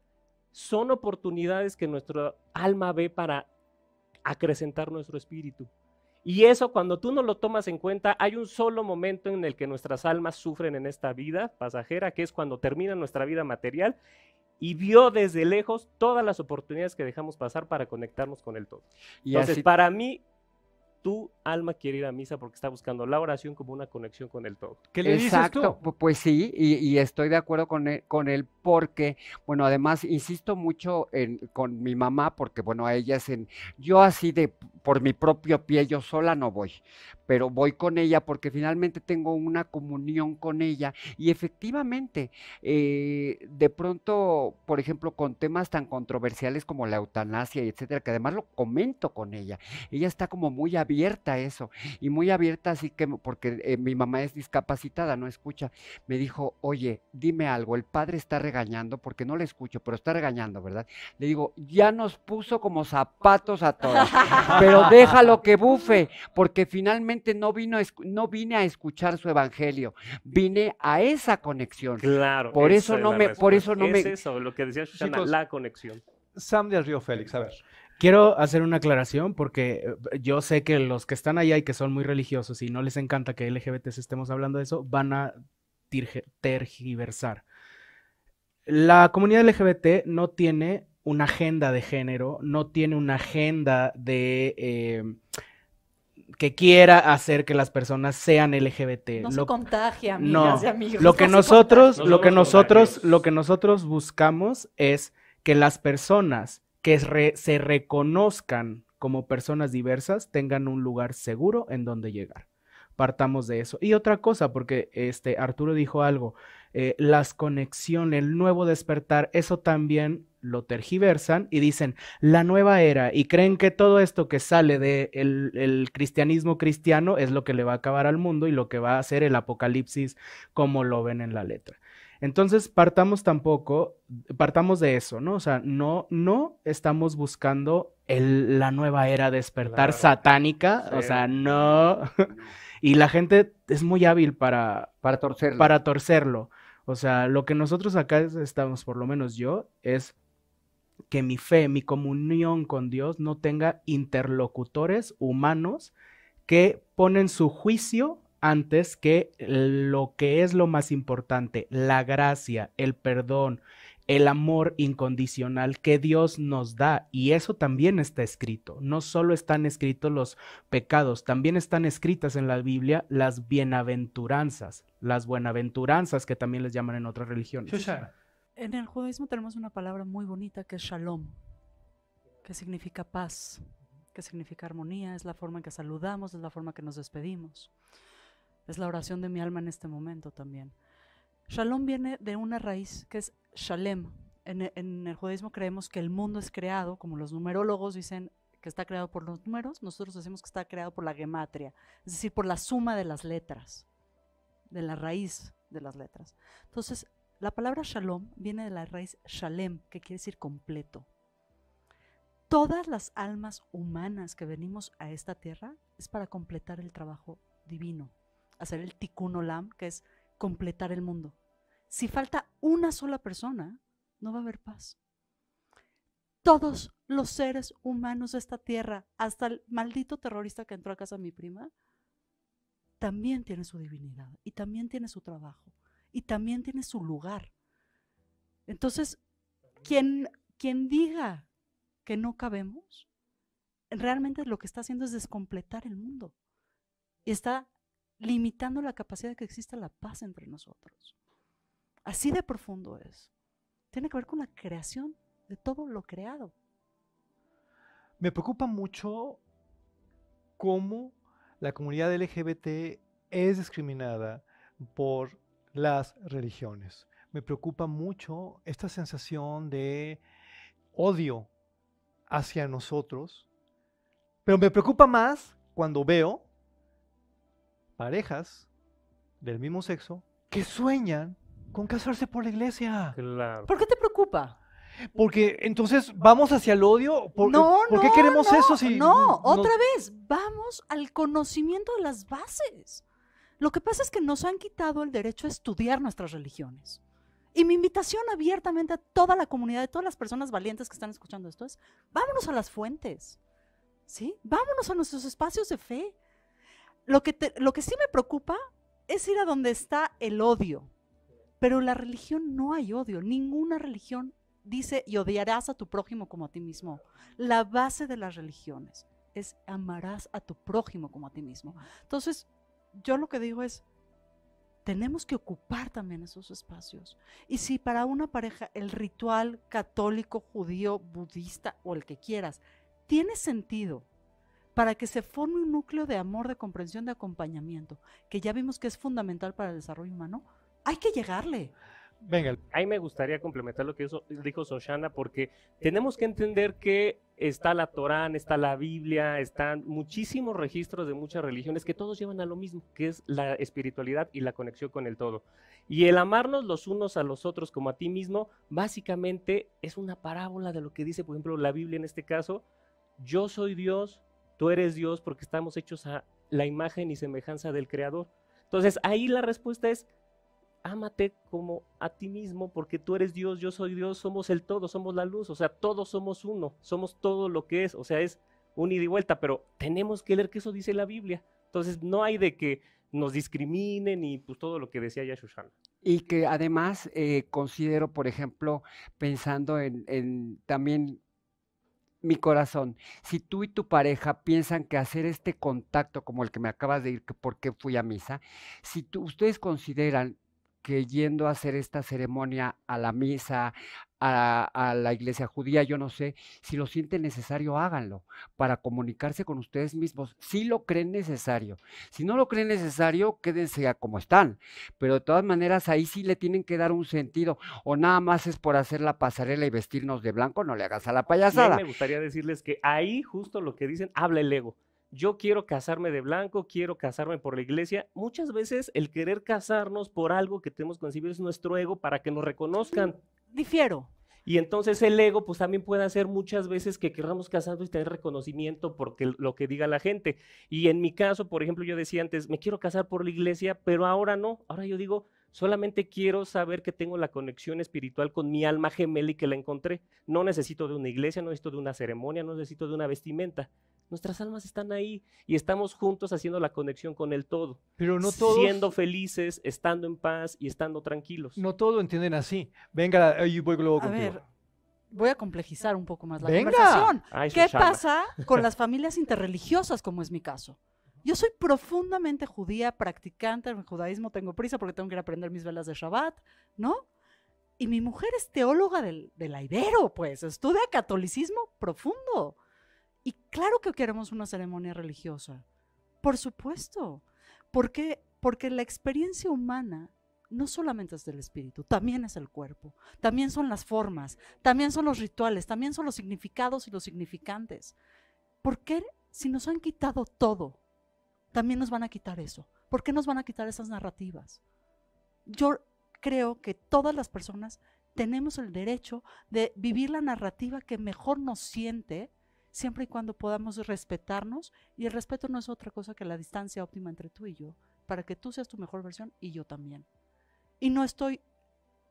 son oportunidades que nuestra alma ve para acrecentar nuestro espíritu, y eso cuando tú no lo tomas en cuenta, hay un solo momento en el que nuestras almas sufren en esta vida pasajera, que es cuando termina nuestra vida material y vio desde lejos todas las oportunidades que dejamos pasar para conectarnos con el todo. Entonces, para mí, tu alma quiere ir a misa porque está buscando la oración como una conexión con el todo. ¿Qué le Exacto, dices
tú? pues sí, y, estoy de acuerdo con él, con porque, bueno, además insisto mucho en, con mi mamá porque, bueno, a ella es en, yo así de por mi propio pie, yo sola no voy, pero voy con ella porque finalmente tengo una comunión con ella. Y efectivamente, eh, de pronto, por ejemplo, con temas tan controversiales como la eutanasia, etcétera, que además lo comento con ella, ella está como muy abierta a eso y muy abierta, así que, porque eh, mi mamá es discapacitada, no escucha, me dijo, oye, dime algo, el padre está regañando porque no le escucho, pero está regañando, ¿verdad? Le digo, ya nos puso como zapatos a todos, pero déjalo que bufe, porque finalmente no, vino, no vine a escuchar su evangelio, vine a esa conexión. Claro. Por eso no me, por eso no es eso,
lo que decía Susana, la
conexión. Sam del Río Félix, a ver.
Quiero hacer una aclaración porque eh, yo sé que los que están allá y que son muy religiosos y no les encanta que LGBTs estemos hablando de eso, van a tergiversar. La comunidad LGBT no tiene una agenda de género, no tiene una agenda de eh, que quiera hacer que las personas sean LGBT. No se contagia, amigas no, y amigos. Lo que nosotros, lo que nosotros, lo que nosotros buscamos es que las personas que se reconozcan como personas diversas tengan un lugar seguro en donde llegar. Partamos de eso. Y otra cosa, porque este Arturo dijo algo, eh, las conexiones, el nuevo despertar, eso también lo tergiversan y dicen la nueva era y creen que todo esto que sale del de el cristianismo cristiano es lo que le va a acabar al mundo y lo que va a hacer el apocalipsis como lo ven en la letra. Entonces, partamos tampoco, partamos de eso, ¿no? O sea, no, no estamos buscando el, la nueva era despertar satánica, o sea, no. y la gente es muy hábil para... Para torcerlo. Para torcerlo. O sea, lo que nosotros acá estamos, por lo menos yo, es que mi fe, mi comunión con Dios no tenga interlocutores humanos que ponen su juicio antes que lo que es lo más importante, la gracia, el perdón, el amor incondicional que Dios nos da. Y eso también está escrito. No solo están escritos los pecados, también están escritas en la Biblia las bienaventuranzas, las buenaventuranzas que también les llaman en otras religiones.
En el judaísmo tenemos una palabra muy bonita que es shalom, que significa paz, que significa armonía, es la forma en que saludamos, es la forma en que nos despedimos. Es la oración de mi alma en este momento también. Shalom viene de una raíz que es shalem. En, en el judaísmo creemos que el mundo es creado, como los numerólogos dicen que está creado por los números, nosotros decimos que está creado por la gematria, es decir, por la suma de las letras, de la raíz de las letras. Entonces, la palabra shalom viene de la raíz shalem, que quiere decir completo. Todas las almas humanas que venimos a esta tierra es para completar el trabajo divino, hacer el tikkun olam, que es completar el mundo. Si falta una sola persona, no va a haber paz. Todos los seres humanos de esta tierra, hasta el maldito terrorista que entró a casa de mi prima, también tiene su divinidad y también tiene su trabajo y también tiene su lugar. Entonces, quien, quien diga que no cabemos, realmente lo que está haciendo es descompletar el mundo. Y está limitando la capacidad de que exista la paz entre nosotros. Así de profundo es. Tiene que ver con la creación de todo lo creado.
Me preocupa mucho cómo la comunidad LGBT es discriminada por las religiones. Me preocupa mucho esta sensación de odio hacia nosotros, pero me preocupa más cuando veo parejas del mismo sexo que sueñan con casarse por la iglesia. Claro. ¿Por qué te preocupa? Porque entonces vamos hacia el odio. ¿Por, no, ¿por qué queremos eso si.? no, otra
vez, vamos al conocimiento de las bases. Lo que pasa es que nos han quitado el derecho a estudiar nuestras religiones. Y mi invitación abiertamente a toda la comunidad, a todas las personas valientes que están escuchando esto es, vámonos a las fuentes, ¿sí? Vámonos a nuestros espacios de fe. Lo que, lo que sí me preocupa es ir a donde está el odio, pero la religión no hay odio, ninguna religión dice y odiarás a tu prójimo como a ti mismo. La base de las religiones es amarás a tu prójimo como a ti mismo. Entonces, yo lo que digo es, tenemos que ocupar también esos espacios. Y si para una pareja el ritual católico, judío, budista o el que quieras tiene sentido para que se forme un núcleo de amor, de comprensión, de acompañamiento, que ya vimos que es fundamental para el desarrollo humano, hay que llegarle.
Venga. Ahí me gustaría complementar lo que dijo Soshana, porque tenemos que entender que está la Torán, está la Biblia, están muchísimos registros de muchas religiones que todos llevan a lo mismo, que es la espiritualidad y la conexión con el todo. Y el amarnos los unos a los otros como a ti mismo, básicamente es una parábola de lo que dice, por ejemplo, la Biblia en este caso, yo soy Dios, tú eres Dios, porque estamos hechos a la imagen y semejanza del Creador. Entonces ahí la respuesta es, ámate como a ti mismo, porque tú eres Dios, yo soy Dios, somos el todo, somos la luz, o sea, todos somos uno, somos todo lo que es, o sea, es un ida y vuelta, pero tenemos que leer que eso dice la Biblia. Entonces, no hay de que nos discriminen y pues todo lo que decía ya
Y que además eh, considero, por ejemplo, pensando en, también mi corazón, si tú y tu pareja piensan que hacer este contacto como el que me acabas de ir, que por qué fui a misa, si ustedes consideran que yendo a hacer esta ceremonia a la misa, a, la iglesia judía, yo no sé, si lo sienten necesario, háganlo para comunicarse con ustedes mismos, si lo creen necesario. Si no lo creen necesario, quédense como están, pero de todas maneras ahí sí le tienen que dar un sentido, o nada más es por hacer la pasarela y vestirnos de blanco, no le hagas a la payasada. me
gustaría decirles que ahí justo lo que dicen, habla el ego yo quiero casarme de blanco, quiero casarme por la iglesia. Muchas veces el querer casarnos por algo que tenemos concebido es nuestro ego para que nos reconozcan. Difiero. Y entonces el ego pues también puede hacer muchas veces que querramos casarnos y tener reconocimiento porque lo que diga la gente. Y en mi caso, por ejemplo, yo decía antes, me quiero casar por la iglesia, pero ahora no. Ahora yo digo, solamente quiero saber que tengo la conexión espiritual con mi alma gemela y que la encontré. No necesito de una iglesia, no necesito de una ceremonia, no necesito de una vestimenta. Nuestras almas están ahí y estamos juntos haciendo la conexión con el todo. Pero no todo. Siendo felices, estando en paz y estando
tranquilos. No todo entienden así. Venga, ahí voy luego a
voy a complejizar un poco más la conversación. Ah, ¿Qué pasa con las familias interreligiosas, como es mi caso? Yo soy profundamente judía, practicante del judaísmo, tengo prisa porque tengo que ir a aprender mis velas de Shabbat, ¿no? Y mi mujer es teóloga del, del Ibero, pues, estudia catolicismo profundo. Y claro que queremos una ceremonia religiosa, por supuesto, porque, porque la experiencia humana no solamente es del espíritu, también es el cuerpo, también son las formas, también son los rituales, también son los significados y los significantes. ¿Por qué si nos han quitado todo, también nos van a quitar eso? ¿Por qué nos van a quitar esas narrativas? Yo creo que todas las personas tenemos el derecho de vivir la narrativa que mejor nos siente siempre y cuando podamos respetarnos. Y el respeto no es otra cosa que la distancia óptima entre tú y yo, para que tú seas tu mejor versión y yo también. Y no estoy,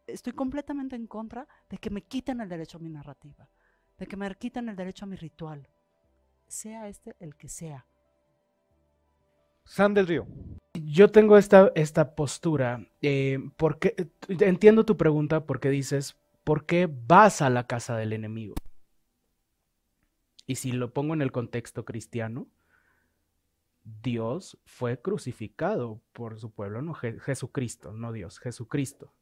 estoy completamente en contra de que me quiten el derecho a mi narrativa, de que me quiten el derecho a mi ritual, sea este el que sea.
San del Río. Yo tengo esta, esta postura, eh, porque eh, entiendo tu pregunta porque dices, ¿por qué vas a la casa del enemigo? Y si lo pongo en el contexto cristiano, Dios fue crucificado por su pueblo, no Jesucristo, no Dios, Jesucristo.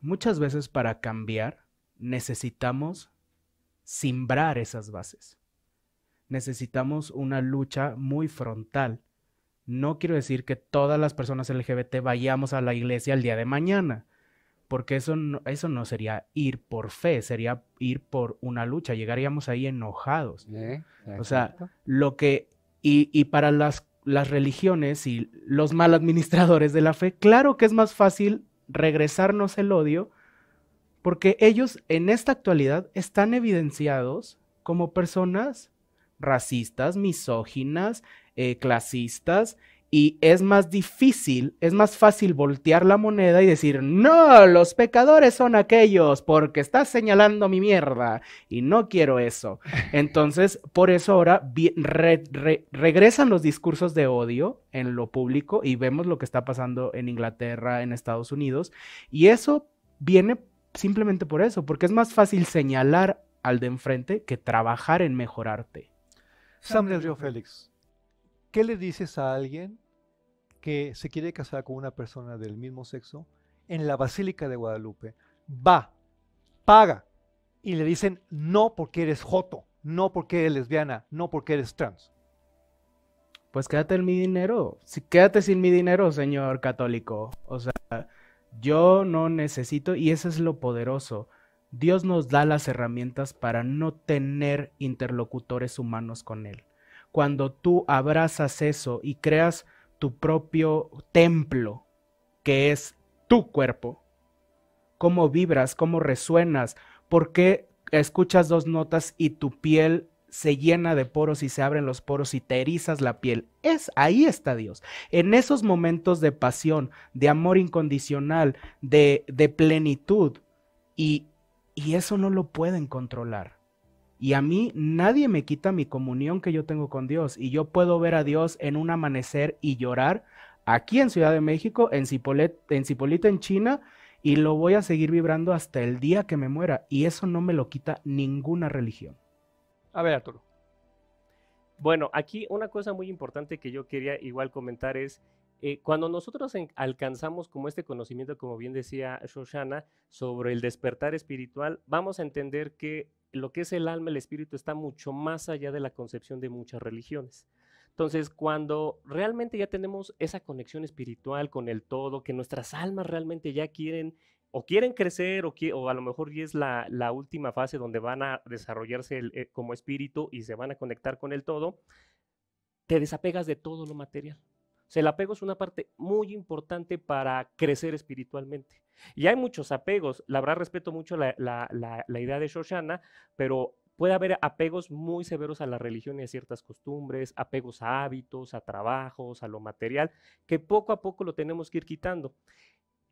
Muchas veces para cambiar necesitamos simbrar esas bases. Necesitamos una lucha muy frontal. No quiero decir que todas las personas LGBT vayamos a la iglesia el día de mañana, porque eso no, eso no sería ir por fe, sería ir por una lucha, llegaríamos ahí enojados. Eh, o sea, lo que, y, para las, religiones y los mal administradores de la fe, claro que es más fácil regresarnos el odio, porque ellos en esta actualidad están evidenciados como personas racistas, misóginas, eh, clasistas, y es más difícil, es más fácil voltear la moneda y decir, no, los pecadores son aquellos porque estás señalando mi mierda y no quiero eso. Entonces, por eso ahora regresan los discursos de odio en lo público y vemos lo que está pasando en Inglaterra, en Estados Unidos, y eso viene simplemente por eso, porque es más fácil señalar al de
enfrente que trabajar en mejorarte. Samuel Río Félix, ¿Qué le dices a alguien que se quiere casar con una persona del mismo sexo en la Basílica de Guadalupe? Va, paga y le dicen no porque eres joto, no porque eres lesbiana, no porque eres trans. Pues
quédate en mi dinero. Si, quédate sin mi dinero, señor católico. O sea, yo no necesito, y eso es lo poderoso. Dios nos da las herramientas para no tener interlocutores humanos con Él cuando tú abrazas eso y creas tu propio templo, que es tu cuerpo. Cómo vibras, cómo resuenas, porque escuchas dos notas y tu piel se llena de poros y se abren los poros y te erizas la piel. Es ahí está Dios. En esos momentos de pasión, de amor incondicional, de, plenitud. y eso no lo pueden controlar. Y a mí nadie me quita mi comunión que yo tengo con Dios. Y yo puedo ver a Dios en un amanecer y llorar aquí en Ciudad de México, en, en Cipolita, en China, y lo voy a seguir vibrando hasta el día que me muera. Y eso no me lo quita ninguna religión.
A ver, Arturo. Bueno, aquí una cosa muy importante que yo quería igual comentar es, eh, cuando nosotros alcanzamos como este conocimiento, como bien decía Shoshana, sobre el despertar espiritual, vamos a entender que lo que es el alma, el espíritu, está mucho más allá de la concepción de muchas religiones. Entonces, cuando realmente ya tenemos esa conexión espiritual con el todo, que nuestras almas realmente ya quieren o quieren crecer o, o a lo mejor ya es la, última fase donde van a desarrollarse eh, como espíritu y se van a conectar con el todo, te desapegas de todo lo material el apego es una parte muy importante para crecer espiritualmente. Y hay muchos apegos. La verdad respeto mucho la, idea de Shoshana, pero puede haber apegos muy severos a la religión y a ciertas costumbres, apegos a hábitos, a trabajos, a lo material, que poco a poco lo tenemos que ir quitando.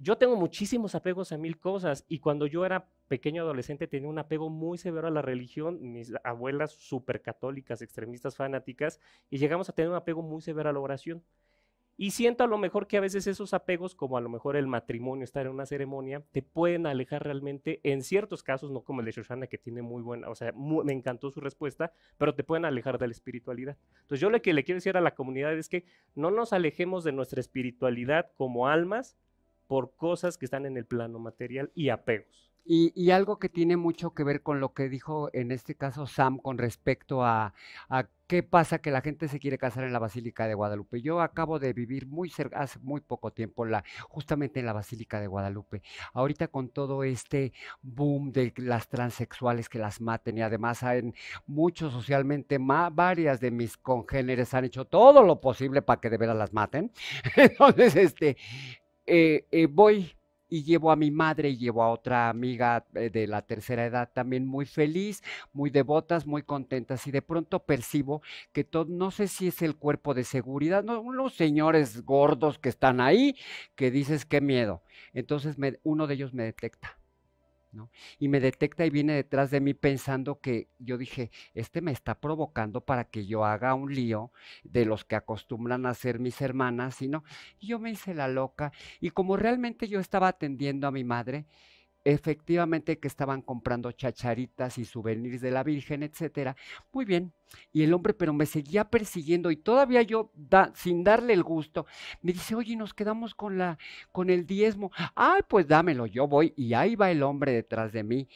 Yo tengo muchísimos apegos a mil cosas y cuando yo era pequeño adolescente tenía un apego muy severo a la religión, mis abuelas súper católicas, extremistas, fanáticas, y llegamos a tener un apego muy severo a la oración. Y siento a lo mejor que a veces esos apegos, como a lo mejor el matrimonio, estar en una ceremonia, te pueden alejar realmente, en ciertos casos, no como el de Shoshana, que tiene muy buena, o sea, me encantó su respuesta, pero te pueden alejar de la espiritualidad. Entonces yo lo que le quiero decir a la comunidad es que no nos alejemos de nuestra espiritualidad como almas, por cosas que están en el plano material y apegos.
Y, algo que tiene mucho que ver con lo que dijo en este caso Sam con respecto a, qué pasa que la gente se quiere casar en la Basílica de Guadalupe. Yo acabo de vivir muy hace muy poco tiempo, la, justamente en la Basílica de Guadalupe. Ahorita con todo este boom de las transexuales que las maten y además hay muchos socialmente, varias de mis congéneres han hecho todo lo posible para que de veras las maten. Entonces, este, eh, eh, voy y llevo a mi madre y llevo a otra amiga eh, de la tercera edad también muy feliz, muy devotas, muy contentas y de pronto percibo que todo, no sé si es el cuerpo de seguridad, no, unos señores gordos que están ahí que dices qué miedo. Entonces uno de ellos me detecta y me detecta y viene detrás de mí pensando que yo dije, este me está provocando para que yo haga un lío de los que acostumbran a ser mis hermanas, ¿no? yo me hice la loca y como realmente yo estaba atendiendo a mi madre, efectivamente que estaban comprando chacharitas y souvenirs de la Virgen, etcétera. Muy bien. Y el hombre, pero me seguía persiguiendo y todavía yo, sin darle el gusto, me dice, oye, nos quedamos con, la, con el diezmo. Ay, pues dámelo, yo voy. Y ahí va el hombre detrás de mí.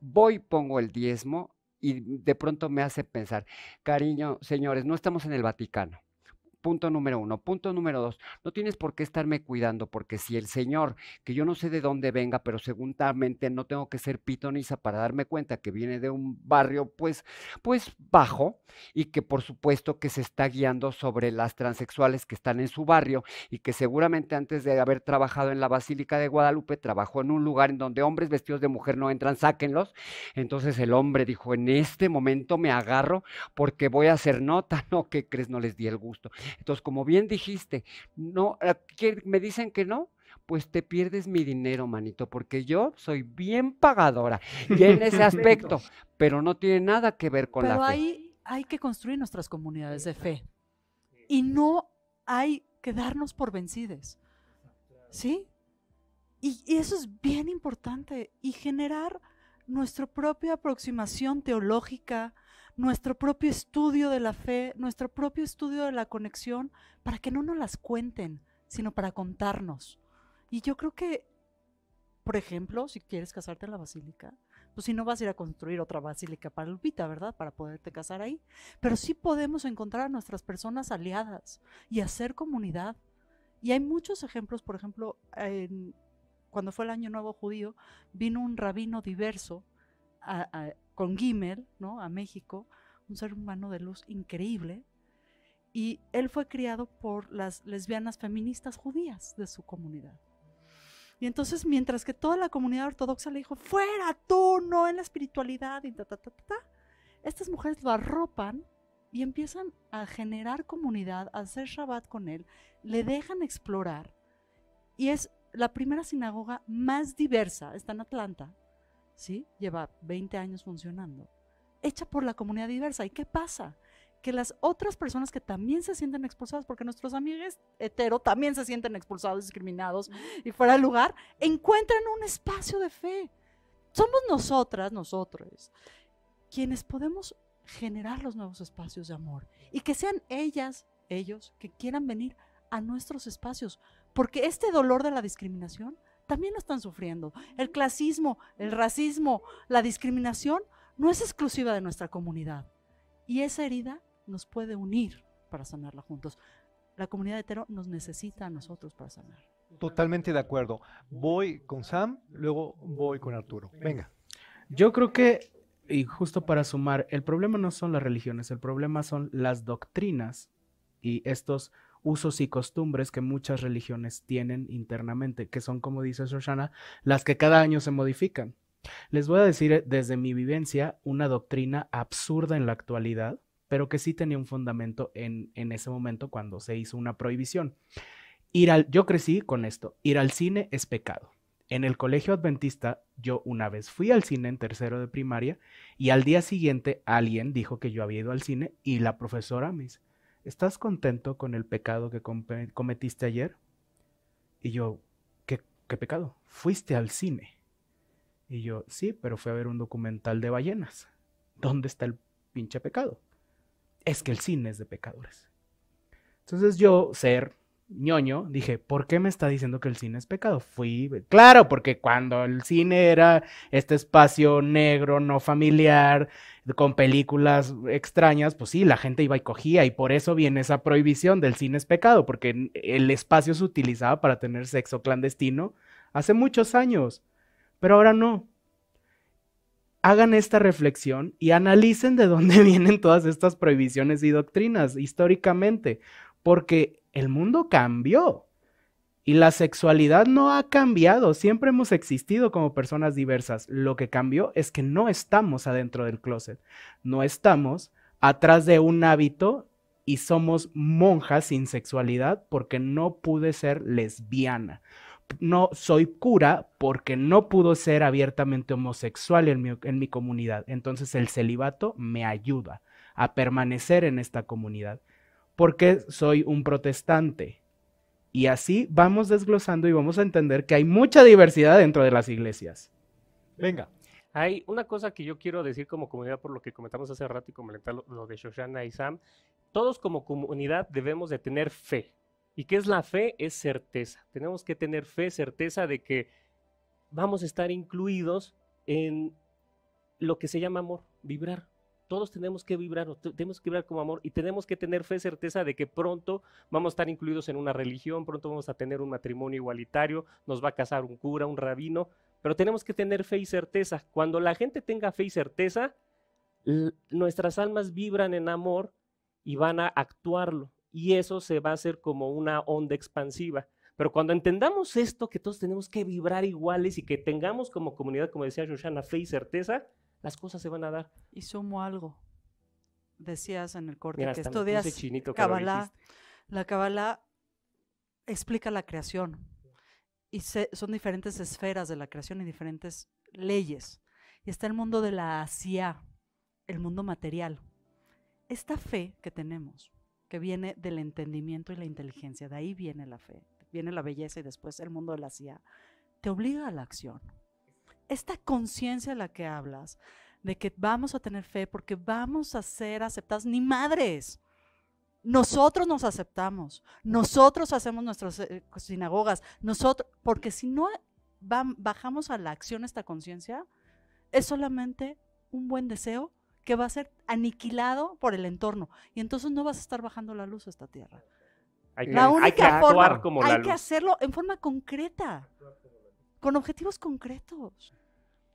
Voy, pongo el diezmo y de pronto me hace pensar, cariño, señores, no estamos en el Vaticano Punto número uno. Punto número dos, no tienes por qué estarme cuidando, porque si el Señor, que yo no sé de dónde venga, pero seguramente no tengo que ser pitonisa para darme cuenta que viene de un barrio, pues, pues bajo, y que por supuesto que se está guiando sobre las transexuales que están en su barrio, y que seguramente antes de haber trabajado en la Basílica de Guadalupe, trabajó en un lugar en donde hombres vestidos de mujer no entran, sáquenlos. Entonces el hombre dijo, en este momento me agarro porque voy a hacer nota, ¿no? ¿Qué crees? No les di el gusto. Entonces, como bien dijiste, no, eh, me dicen que no, pues te pierdes mi dinero, manito, porque yo soy bien pagadora y en ese aspecto, pero no tiene nada que ver con la fe.
Hay, hay que construir nuestras comunidades de fe y no hay que darnos por vencides, ¿sí? Y, y eso es bien importante y generar nuestra propia aproximación teológica, nuestro propio estudio de la fe, nuestro propio estudio de la conexión, para que no nos las cuenten, sino para contarnos. Y yo creo que, por ejemplo, si quieres casarte en la basílica, pues si no vas a ir a construir otra basílica para Lupita, ¿verdad? Para poderte casar ahí. Pero sí podemos encontrar a nuestras personas aliadas y hacer comunidad. Y hay muchos ejemplos, por ejemplo, cuando fue el Año Nuevo Judío, vino un rabino diverso a con Gimel, ¿no? A México, un ser humano de luz increíble. Y él fue criado por las lesbianas feministas judías de su comunidad. Y entonces, mientras que toda la comunidad ortodoxa le dijo, fuera tú, no en la espiritualidad, y ta, ta, ta, ta, estas mujeres lo arropan y empiezan a generar comunidad, a hacer Shabbat con él, le dejan explorar. Y es la primera sinagoga más diversa, está en Atlanta, ¿sí? Lleva 20 años funcionando, hecha por la comunidad diversa. ¿Y qué pasa? Que las otras personas que también se sienten expulsadas, porque nuestros amigos hetero también se sienten expulsados, discriminados y fuera de lugar, encuentran un espacio de fe. Somos nosotras, nosotros, quienes podemos generar los nuevos espacios de amor y que sean ellas, ellos, que quieran venir a nuestros espacios, porque este dolor de la discriminación también lo están sufriendo. El clasismo, el racismo, la discriminación no es exclusiva de nuestra comunidad. Y esa herida nos puede unir para sanarla juntos. La comunidad hetero nos necesita a nosotros para sanar.
Totalmente de acuerdo. Voy con Sam, luego voy con Arturo. Venga. Yo creo que, y justo para
sumar, el problema no son las religiones, el problema son las doctrinas y estos usos y costumbres que muchas religiones tienen internamente, que son, como dice Shoshana, las que cada año se modifican. Les voy a decir eh, desde mi vivencia una doctrina absurda en la actualidad, pero que sí tenía un fundamento en, ese momento cuando se hizo una prohibición. Ir al, yo crecí con esto, ir al cine es pecado. En el colegio adventista yo una vez fui al cine en tercero de primaria y al día siguiente alguien dijo que yo había ido al cine y la profesora me dice, ¿estás contento con el pecado que cometiste ayer? Y yo, ¿Qué, ¿qué pecado? Fuiste al cine. Y yo, sí, pero fui a ver un documental de ballenas. ¿Dónde está el pinche pecado? Es que el cine es de pecadores. Entonces yo, ser ñoño, dije, ¿por qué me está diciendo que el cine es pecado? Fui, claro, porque cuando el cine era este espacio negro, no familiar, con películas extrañas, pues sí, la gente iba y cogía y por eso viene esa prohibición del cine es pecado, porque el espacio se utilizaba para tener sexo clandestino hace muchos años, pero ahora no. Hagan esta reflexión y analicen de dónde vienen todas estas prohibiciones y doctrinas históricamente, porque el mundo cambió y la sexualidad no ha cambiado, siempre hemos existido como personas diversas. Lo que cambió es que no estamos adentro del closet, no estamos atrás de un hábito y somos monjas sin sexualidad porque no pude ser lesbiana. No soy cura porque no pudo ser abiertamente homosexual en mi, en mi comunidad. Entonces el celibato me ayuda a permanecer en esta comunidad porque soy un protestante. Y así vamos desglosando y vamos a entender que hay mucha diversidad dentro de las iglesias.
Venga. Hay una cosa que yo quiero decir como comunidad por lo que comentamos hace rato y comentar lo, lo de Shoshana y Sam. Todos como comunidad debemos de tener fe. ¿Y qué es la fe? Es certeza. Tenemos que tener fe, certeza de que vamos a estar incluidos en lo que se llama amor, vibrar, todos tenemos que vibrar, tenemos que vibrar como amor y tenemos que tener fe, y certeza de que pronto vamos a estar incluidos en una religión, pronto vamos a tener un matrimonio igualitario, nos va a casar un cura, un rabino, pero tenemos que tener fe y certeza. Cuando la gente tenga fe y certeza, nuestras almas vibran en amor y van a actuarlo y eso se va a hacer como una onda expansiva. Pero cuando entendamos esto, que todos tenemos que vibrar iguales y que tengamos como comunidad, como decía Shoshana, fe y certeza,
las cosas se van a dar. Y sumo algo. Decías en el corte que estudias Kabbalah. La Kabbalah explica la creación. Y son diferentes esferas de la creación y diferentes leyes. Y está el mundo de la Asia, el mundo material. Esta fe que tenemos, que viene del entendimiento y la inteligencia, de ahí viene la fe, viene la belleza y después el mundo de la CIA, te obliga a la acción esta conciencia de la que hablas, de que vamos a tener fe porque vamos a ser aceptados, ni madres. Nosotros nos aceptamos, nosotros hacemos nuestras eh, sinagogas, nosotros, porque si no bajamos a la acción esta conciencia, es solamente un buen deseo que va a ser aniquilado por el entorno y entonces no vas a estar bajando la luz a esta tierra.
Hay que, la única actuar como la hay que
hacerlo en forma concreta con objetivos concretos.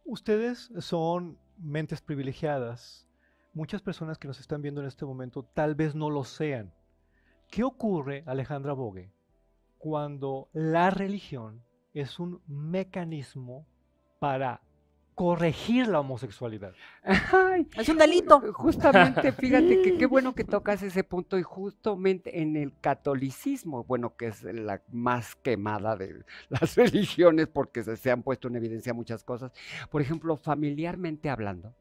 Ustedes son mentes privilegiadas. Muchas personas que nos están viendo en este momento tal vez no lo sean. ¿Qué ocurre, Alejandra Bogue, cuando la religión es un mecanismo
para corregir la homosexualidad. es un delito. Justamente, fíjate que qué bueno que tocas ese punto y justamente en el catolicismo, bueno, que es la más quemada de las religiones porque se, se han puesto en evidencia muchas cosas. Por ejemplo, familiarmente hablando,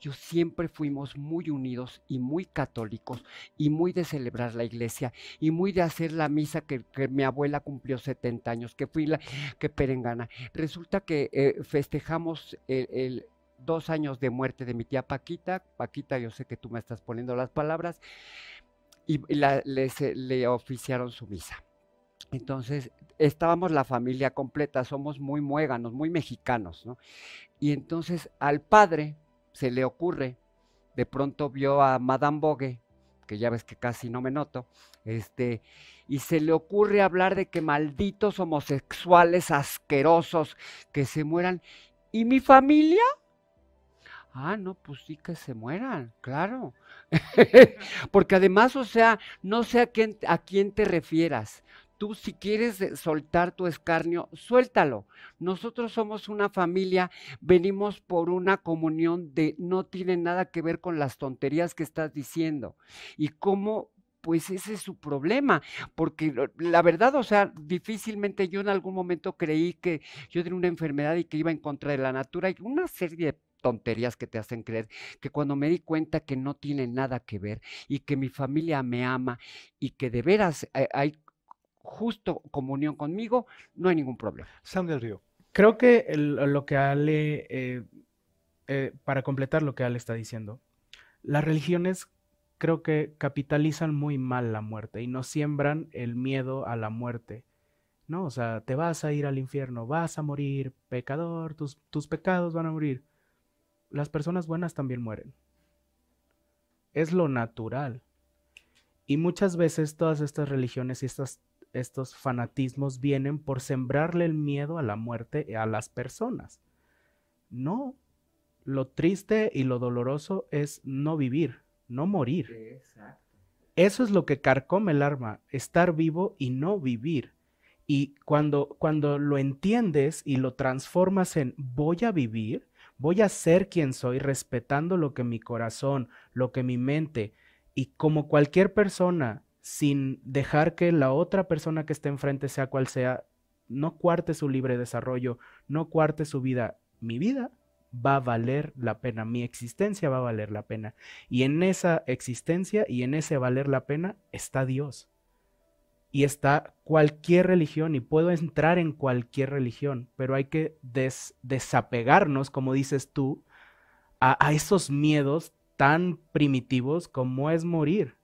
yo siempre fuimos muy unidos y muy católicos y muy de celebrar la iglesia y muy de hacer la misa que, mi abuela cumplió 70 años, que fui la que perengana. Resulta que eh, festejamos el, dos años de muerte de mi tía Paquita. Paquita, yo sé que tú me estás poniendo las palabras. Y les, le oficiaron su misa. Entonces, estábamos la familia completa, somos muy muéganos, muy mexicanos, Y entonces al padre se le ocurre, de pronto vio a Madame Bogue, que ya ves que casi no me noto, este, y se le ocurre hablar de que malditos homosexuales asquerosos que se mueran. ¿Y mi familia? Ah, no, pues sí que se mueran, claro. Porque además, o sea, no sé a quién, a quién te refieras, si quieres eh, soltar tu escarnio, suéltalo. Nosotros somos una familia, venimos por una comunión de no tiene nada que ver con las tonterías que estás diciendo. Y cómo pues ese es su problema, porque la verdad, o sea, difícilmente yo en algún momento creí que yo tenía una enfermedad y que iba en contra de la natura y una serie de tonterías que te hacen creer, que cuando me di cuenta que no tiene nada que ver y que mi familia me ama y que de veras eh, hay justo comunión conmigo, no hay ningún problema. Sam del Río. Creo
que lo que Ale, eh, eh, para completar lo que Ale está diciendo, las religiones creo que capitalizan muy mal la muerte y nos siembran el miedo a la muerte. ¿no? O sea, te vas a ir al infierno, vas a morir, pecador, tus, tus, pecados van a morir. Las personas buenas también mueren. Es lo natural. Y muchas veces todas estas religiones y estas estos fanatismos vienen por sembrarle el miedo a la muerte eh, a las personas. No, lo triste y lo doloroso es no vivir, no morir. Eso es lo que carcome el arma, estar vivo y no vivir. Y cuando, cuando lo entiendes y lo transformas en voy a vivir, voy a ser quien soy, respetando lo que mi corazón, lo que mi mente, y como cualquier persona sin dejar que la otra persona que esté enfrente, sea cual sea, no cuarte su libre desarrollo, no cuarte su vida. Mi vida va a valer la pena, mi existencia va a valer la pena. Y en esa existencia y en ese valer la pena está Dios. Y está cualquier religión y puedo entrar en cualquier religión, pero hay que desapegarnos, como dices tú, a esos miedos tan primitivos como es morir.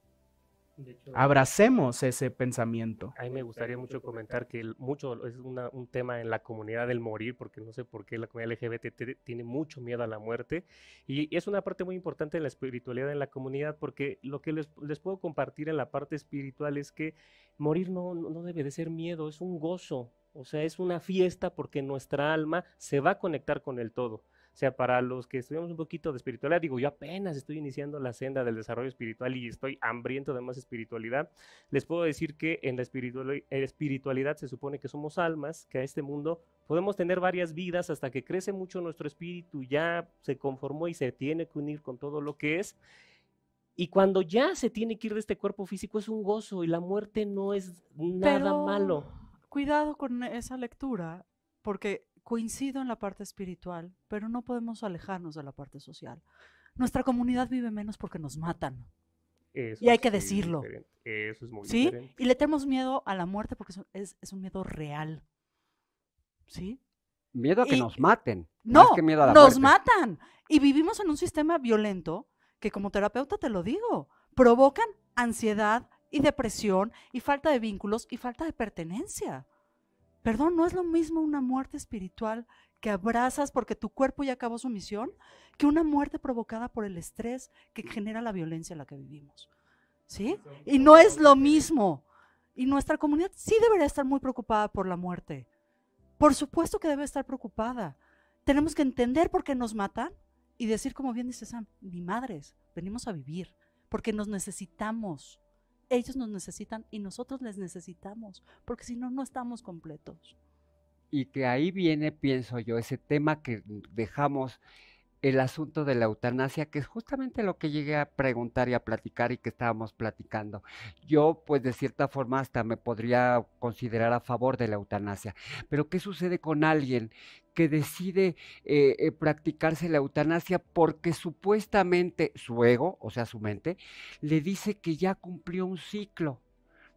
Abracemos ese pensamiento. A
mí me gustaría mucho comentar que mucho es un tema en la comunidad del morir, porque no sé por qué la comunidad LGBT tiene mucho miedo a la muerte. Y es una parte muy importante en la espiritualidad en la comunidad, porque lo que les, puedo compartir en la parte espiritual es que morir no, no debe de ser miedo, es un gozo. O sea, es una fiesta porque nuestra alma se va a conectar con el todo. O sea, para los que estudiamos un poquito de espiritualidad, digo, yo apenas estoy iniciando la senda del desarrollo espiritual y estoy hambriento de más espiritualidad, les puedo decir que en la espiritualidad se supone que somos almas, que a este mundo podemos tener varias vidas hasta que crece mucho nuestro espíritu, ya se conformó y se tiene que unir con todo lo que es. Y cuando ya se tiene que ir de este cuerpo físico es un gozo y la muerte no
es nada malo.
Cuidado con esa lectura, porque coincido en la parte espiritual, pero no podemos alejarnos de la parte social. Nuestra comunidad vive menos porque nos matan.
y hay que decirlo. Eso es muy ¿Sí? Y le
tenemos miedo a la muerte porque es, un miedo real. ¿Sí? Miedo a que nos maten. No, nos matan. Y vivimos en un sistema violento que como terapeuta te lo digo, provocan ansiedad y depresión y falta de vínculos y falta de pertenencia. Perdón, no es lo mismo una muerte espiritual que abrazas porque tu cuerpo ya acabó su misión que una muerte provocada por el estrés que genera la violencia en la que vivimos. ¿Sí? Y no es lo mismo. Y nuestra comunidad sí debería estar muy preocupada por la muerte. Por supuesto que debe estar preocupada. Tenemos que entender por qué nos matan y decir, como bien dice Sam, ni madres, venimos a vivir, porque nos necesitamos. Ellos nos necesitan y nosotros les necesitamos, porque si no, no estamos completos.
Y que ahí viene, pienso yo, ese tema que dejamos, el asunto de la eutanasia, que es justamente lo que llegué a preguntar y a platicar y que estábamos platicando. Yo, pues de cierta forma, hasta me podría considerar a favor de la eutanasia. Pero, ¿qué sucede con alguien que decide eh, eh, practicarse la eutanasia porque supuestamente su ego, o sea, su mente, le dice que ya cumplió un ciclo.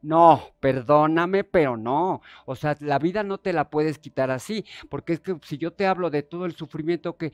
No, perdóname, pero no. O sea, la vida no te la puedes quitar así, porque es que si yo te hablo de todo el sufrimiento que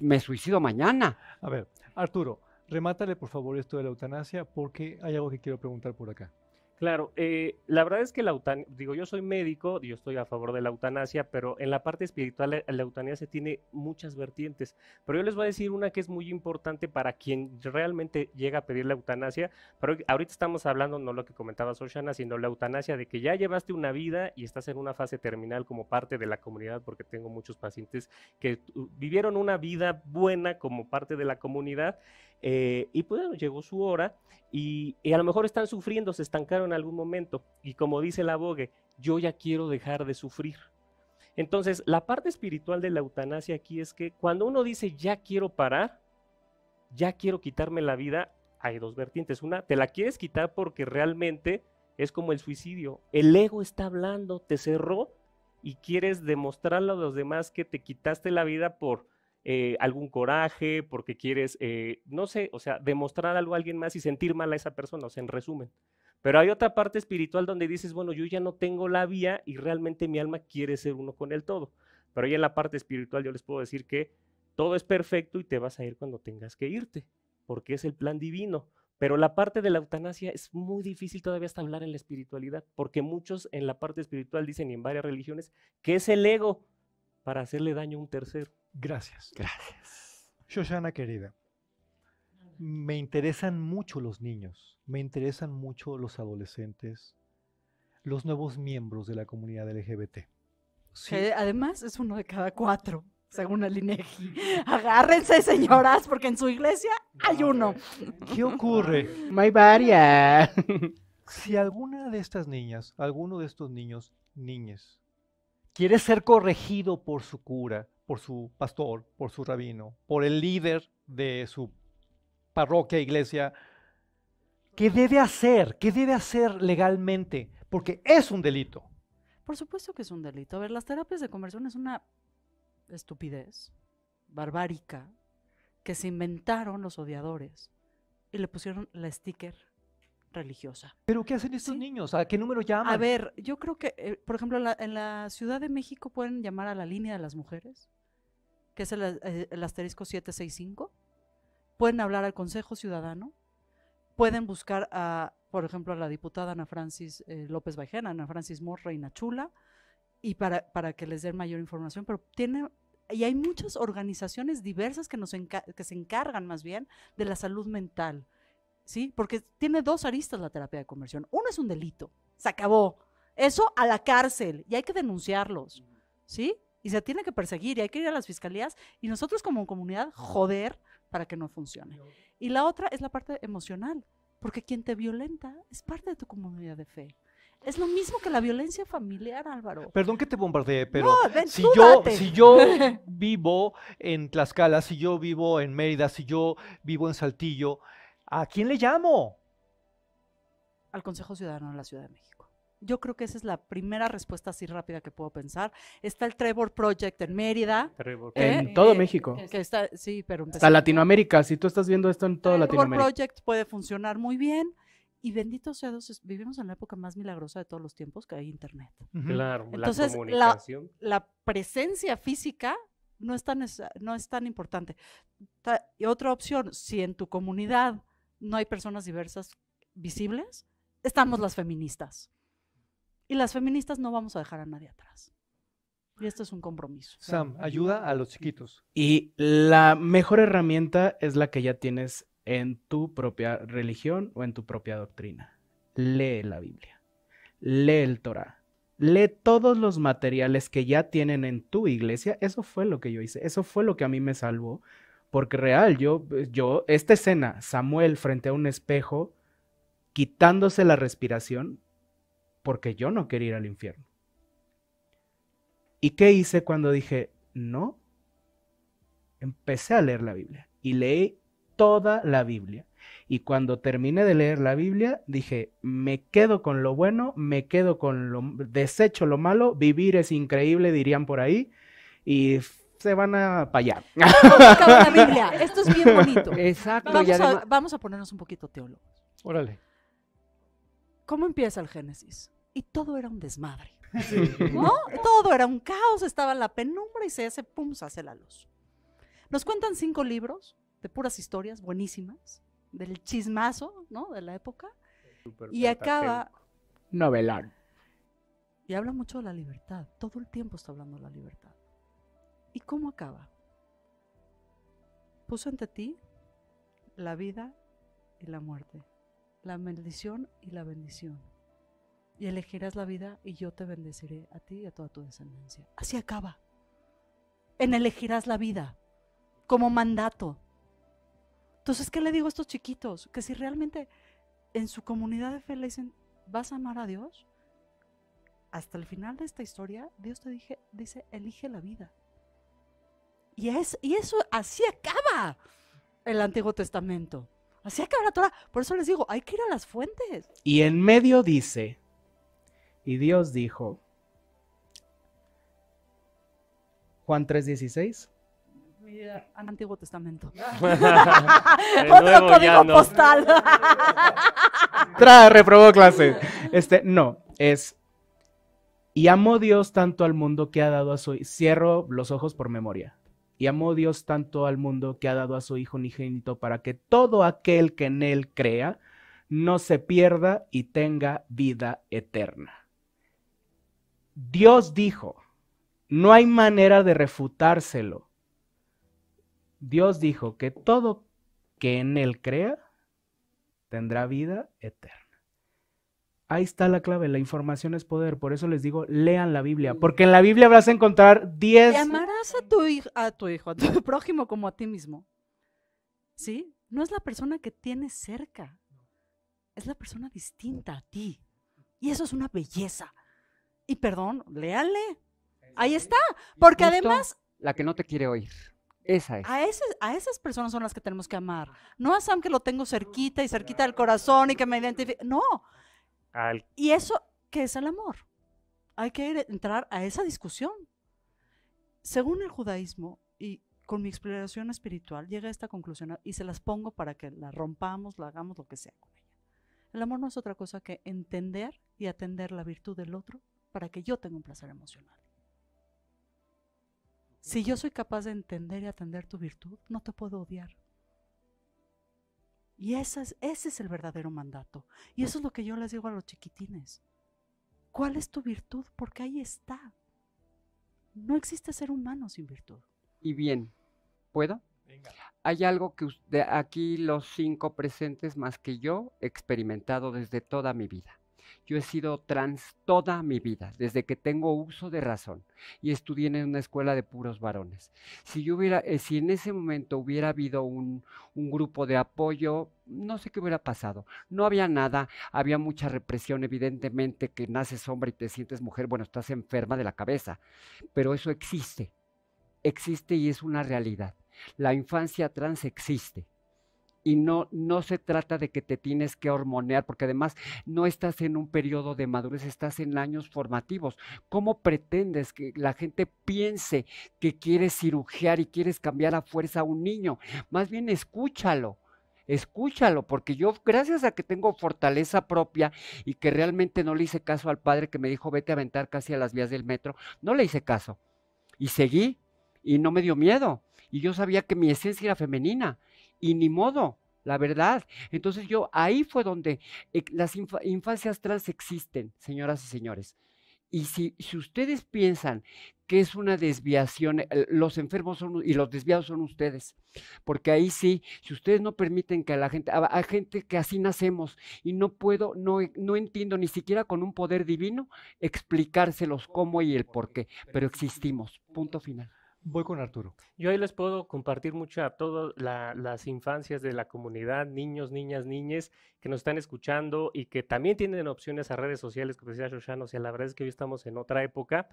me suicido mañana. A ver, Arturo,
remátale por favor esto de la eutanasia porque hay algo que quiero preguntar por acá.
Claro, eh, la verdad es que la eutanasia, digo, yo soy médico, yo estoy a favor de la eutanasia, pero en la parte espiritual eh, la eutanasia tiene muchas vertientes. Pero yo les voy a decir una que es muy importante para quien realmente llega a pedir la eutanasia. Pero ahorita estamos hablando no lo que comentaba Soshana, sino la eutanasia de que ya llevaste una vida y estás en una fase terminal como parte de la comunidad, porque tengo muchos pacientes que uh, vivieron una vida buena como parte de la comunidad eh, y pues llegó su hora y, a lo mejor están sufriendo, se estancaron en algún momento. Y como dice la abogue, yo ya quiero dejar de sufrir. Entonces, la parte espiritual de la eutanasia aquí es que cuando uno dice ya quiero parar, ya quiero quitarme la vida, hay dos vertientes. Una, te la quieres quitar porque realmente es como el suicidio. El ego está hablando, te cerró y quieres demostrarle a los demás que te quitaste la vida por eh, algún coraje, porque quieres, eh, no sé, o sea, demostrar algo a alguien más y sentir mal a esa persona, o sea, en resumen. Pero hay otra parte espiritual donde dices, bueno, yo ya no tengo la vía y realmente mi alma quiere ser uno con el todo. Pero ahí en la parte espiritual yo les puedo decir que todo es perfecto y te vas a ir cuando tengas que irte, porque es el plan divino. Pero la parte de la eutanasia es muy difícil todavía hasta hablar en la espiritualidad, porque muchos en la parte espiritual dicen y en varias religiones que es el ego, para hacerle
daño a un tercero. Gracias. Gracias. Shoshana querida, me interesan mucho los niños, me interesan mucho los adolescentes, los nuevos miembros de la comunidad LGBT. Sí.
además es uno de cada cuatro, según la INEGI. Agárrense, señoras, porque en su iglesia hay uno.
¿Qué ocurre? Hay varias. si alguna de estas niñas, alguno de estos niños, niñas, quiere ser corregido por su cura, por su pastor, por su rabino, por el líder de su parroquia, iglesia, ¿qué debe hacer? ¿Qué debe hacer legalmente? Porque es un delito.
Por supuesto que es un delito. A ver, las terapias de conversión es una estupidez barbárica que se inventaron los odiadores y le pusieron la sticker religiosa. ¿Pero qué hacen estos niños? ¿A qué número llaman? A ver, yo creo que, eh, por ejemplo, en la, Ciudad de México pueden llamar a la línea de las mujeres, que es el, eh, asterisco 765. Pueden hablar al Consejo Ciudadano. Pueden buscar a, por ejemplo, a la diputada Ana Francis eh, López Bajena, Ana Francis Morreina Reina Chula, y para, para que les den mayor información, pero tiene y hay muchas organizaciones diversas que, nos que se encargan más bien de la salud mental, ¿sí? Porque tiene dos aristas la terapia de conversión. Uno es un delito, se acabó. Eso a la cárcel y hay que denunciarlos, ¿sí? Y se tiene que perseguir y hay que ir a las fiscalías y nosotros como comunidad joder para que no funcione. Y la otra es la parte emocional, porque quien te violenta es parte de tu comunidad de fe. Es lo mismo que la violencia familiar, Álvaro. Perdón
que te bombardeé, pero si, yo, si yo vivo en Tlaxcala, si yo vivo en Mérida, si yo vivo en Saltillo, ¿A quién le llamo?
Al Consejo Ciudadano de la Ciudad de México. Yo creo que esa es la primera respuesta así rápida que puedo pensar. Está el Trevor Project en Mérida. ¿eh? En todo México. está,
Latinoamérica. Si tú estás viendo esto en todo Latinoamérica. El Trevor
Project puede funcionar muy bien. Y bendito sea Dios, vivimos en la época más milagrosa de todos los tiempos que hay internet. Claro, Entonces, la comunicación. La, presencia física no es tan, no es tan importante. y otra opción, si en tu comunidad no hay personas diversas visibles, estamos las feministas. Y las feministas no vamos a dejar a nadie atrás. Y esto es un compromiso. Sam,
ayuda a los chiquitos. Y la mejor herramienta es la que ya tienes en tu propia religión o en tu propia doctrina. Lee la Biblia, lee el Torah, lee todos los materiales que ya tienen en tu iglesia. Eso fue lo que yo hice, eso fue lo que a mí me salvó porque real, yo, eh, yo, esta escena, Samuel frente a un espejo, quitándose la respiración, porque yo no quería ir al infierno. ¿Y qué hice cuando dije, no? Empecé a leer la Biblia y leí toda la Biblia. Y cuando terminé de leer la Biblia, dije, me quedo con lo bueno, me quedo con lo, desecho lo malo, vivir es increíble, dirían por ahí, y se van a payar. Esto es bien bonito. Exacto. Vamos, a, ponernos un poquito
teólogos. Órale. ¿Cómo empieza el Génesis? Y todo era un desmadre. ¿No? Todo era un caos, estaba la penumbra y se hace, pum, se hace la luz. Nos cuentan cinco libros de puras historias buenísimas, del chismazo, ¿no? De la época.
y acaba... Novelar.
Y habla mucho de la libertad, todo el tiempo está hablando de la libertad. ¿Y cómo acaba? Puso ante ti la vida y la muerte, la maldición y la bendición. Y elegirás la vida y yo te bendeciré a ti y a toda tu descendencia. Así acaba. En elegirás la vida como mandato. Entonces, ¿qué le digo a estos chiquitos? Que si realmente en su comunidad de fe le dicen, ¿vas a amar a Dios? Hasta el final de esta historia, Dios te dije, dice, elige la vida. Y, y eso así acaba el Antiguo Testamento. Así acaba la Torah. Por eso les digo, hay que ir a las fuentes.
Y en medio dice, y Dios dijo, Juan 3:16.
Antiguo Testamento. Otro código postal. Tra, reprobó clase.
Este, no, es. Y amo Dios tanto al mundo que ha dado a su. Cierro los ojos por memoria y amó Dios tanto al mundo que ha dado a su Hijo unigénito para que todo aquel que en Él crea no se pierda y tenga vida eterna. Dios dijo, no hay manera de refutárselo. Dios dijo que todo que en Él crea tendrá vida eterna. Ahí está la clave, la información es poder. Por eso les digo, lean la Biblia, porque en la Biblia vas a encontrar 10... Diez...
amarás a tu, hijo, a tu hijo, a tu prójimo como a ti mismo. ¿Sí? No es la persona que tienes cerca, es la persona distinta a ti. Y eso es una belleza. Y perdón, léale. Ahí está. Porque además... La
que no te quiere oír. Esa es.
A, esas, a esas personas son las que tenemos que amar. No a Sam que lo tengo cerquita y cerquita del corazón y que me identifique. No, y eso, ¿qué es el amor? Hay que entrar a esa discusión. Según el judaísmo, y con mi exploración espiritual, llega a esta conclusión y se las pongo para que la rompamos, la hagamos lo que sea con ella. El amor no es otra cosa que entender y atender la virtud del otro para que yo tenga un placer emocional. Si yo soy capaz de entender y atender tu virtud, no te puedo odiar. Y ese es el verdadero mandato. Y eso es lo que yo les digo a los chiquitines. ¿Cuál es tu virtud? Porque ahí está. No existe ser humano sin virtud.
Y bien, ¿puedo? Hay algo que aquí los cinco presentes más que yo he experimentado desde toda mi vida. Yo he sido trans toda mi vida, desde que tengo uso de razón, y estudié en una escuela de puros varones. Si yo hubiera, eh, si en ese momento hubiera habido un, un grupo de apoyo, no sé qué hubiera pasado. No había nada, había mucha represión, evidentemente que naces hombre y te sientes mujer, bueno, estás enferma de la cabeza, pero eso existe, existe y es una realidad. La infancia trans existe y no, no se trata de que te tienes que hormonear, porque además no estás en un periodo de madurez, estás en años formativos. ¿Cómo pretendes que la gente piense que quieres cirugiar y quieres cambiar a fuerza a un niño? Más bien escúchalo. Escúchalo, porque yo, gracias a que tengo fortaleza propia y que realmente no le hice caso al padre que me dijo vete a aventar casi a las vías del metro, no le hice caso. Y seguí y no me dio miedo. Y yo sabía que mi esencia era femenina y ni modo, la verdad. Entonces yo ahí fue donde eh, las infancias trans existen, señoras y señores. Y si, si ustedes piensan que es una desviación, eh, los enfermos son, y los desviados son ustedes, porque ahí sí, si ustedes no permiten que la gente, a, gente que así nacemos y no puedo, no, no entiendo ni siquiera con un poder divino explicárselos cómo y el por qué, pero existimos, punto final. Voy con Arturo.
Yo ahí les puedo compartir mucho a todas las infancias de la comunidad, niños, niñas, niñes que nos están escuchando y que también tienen opciones a redes sociales, como decía Shoshana, o sea, la verdad es que hoy estamos en otra época.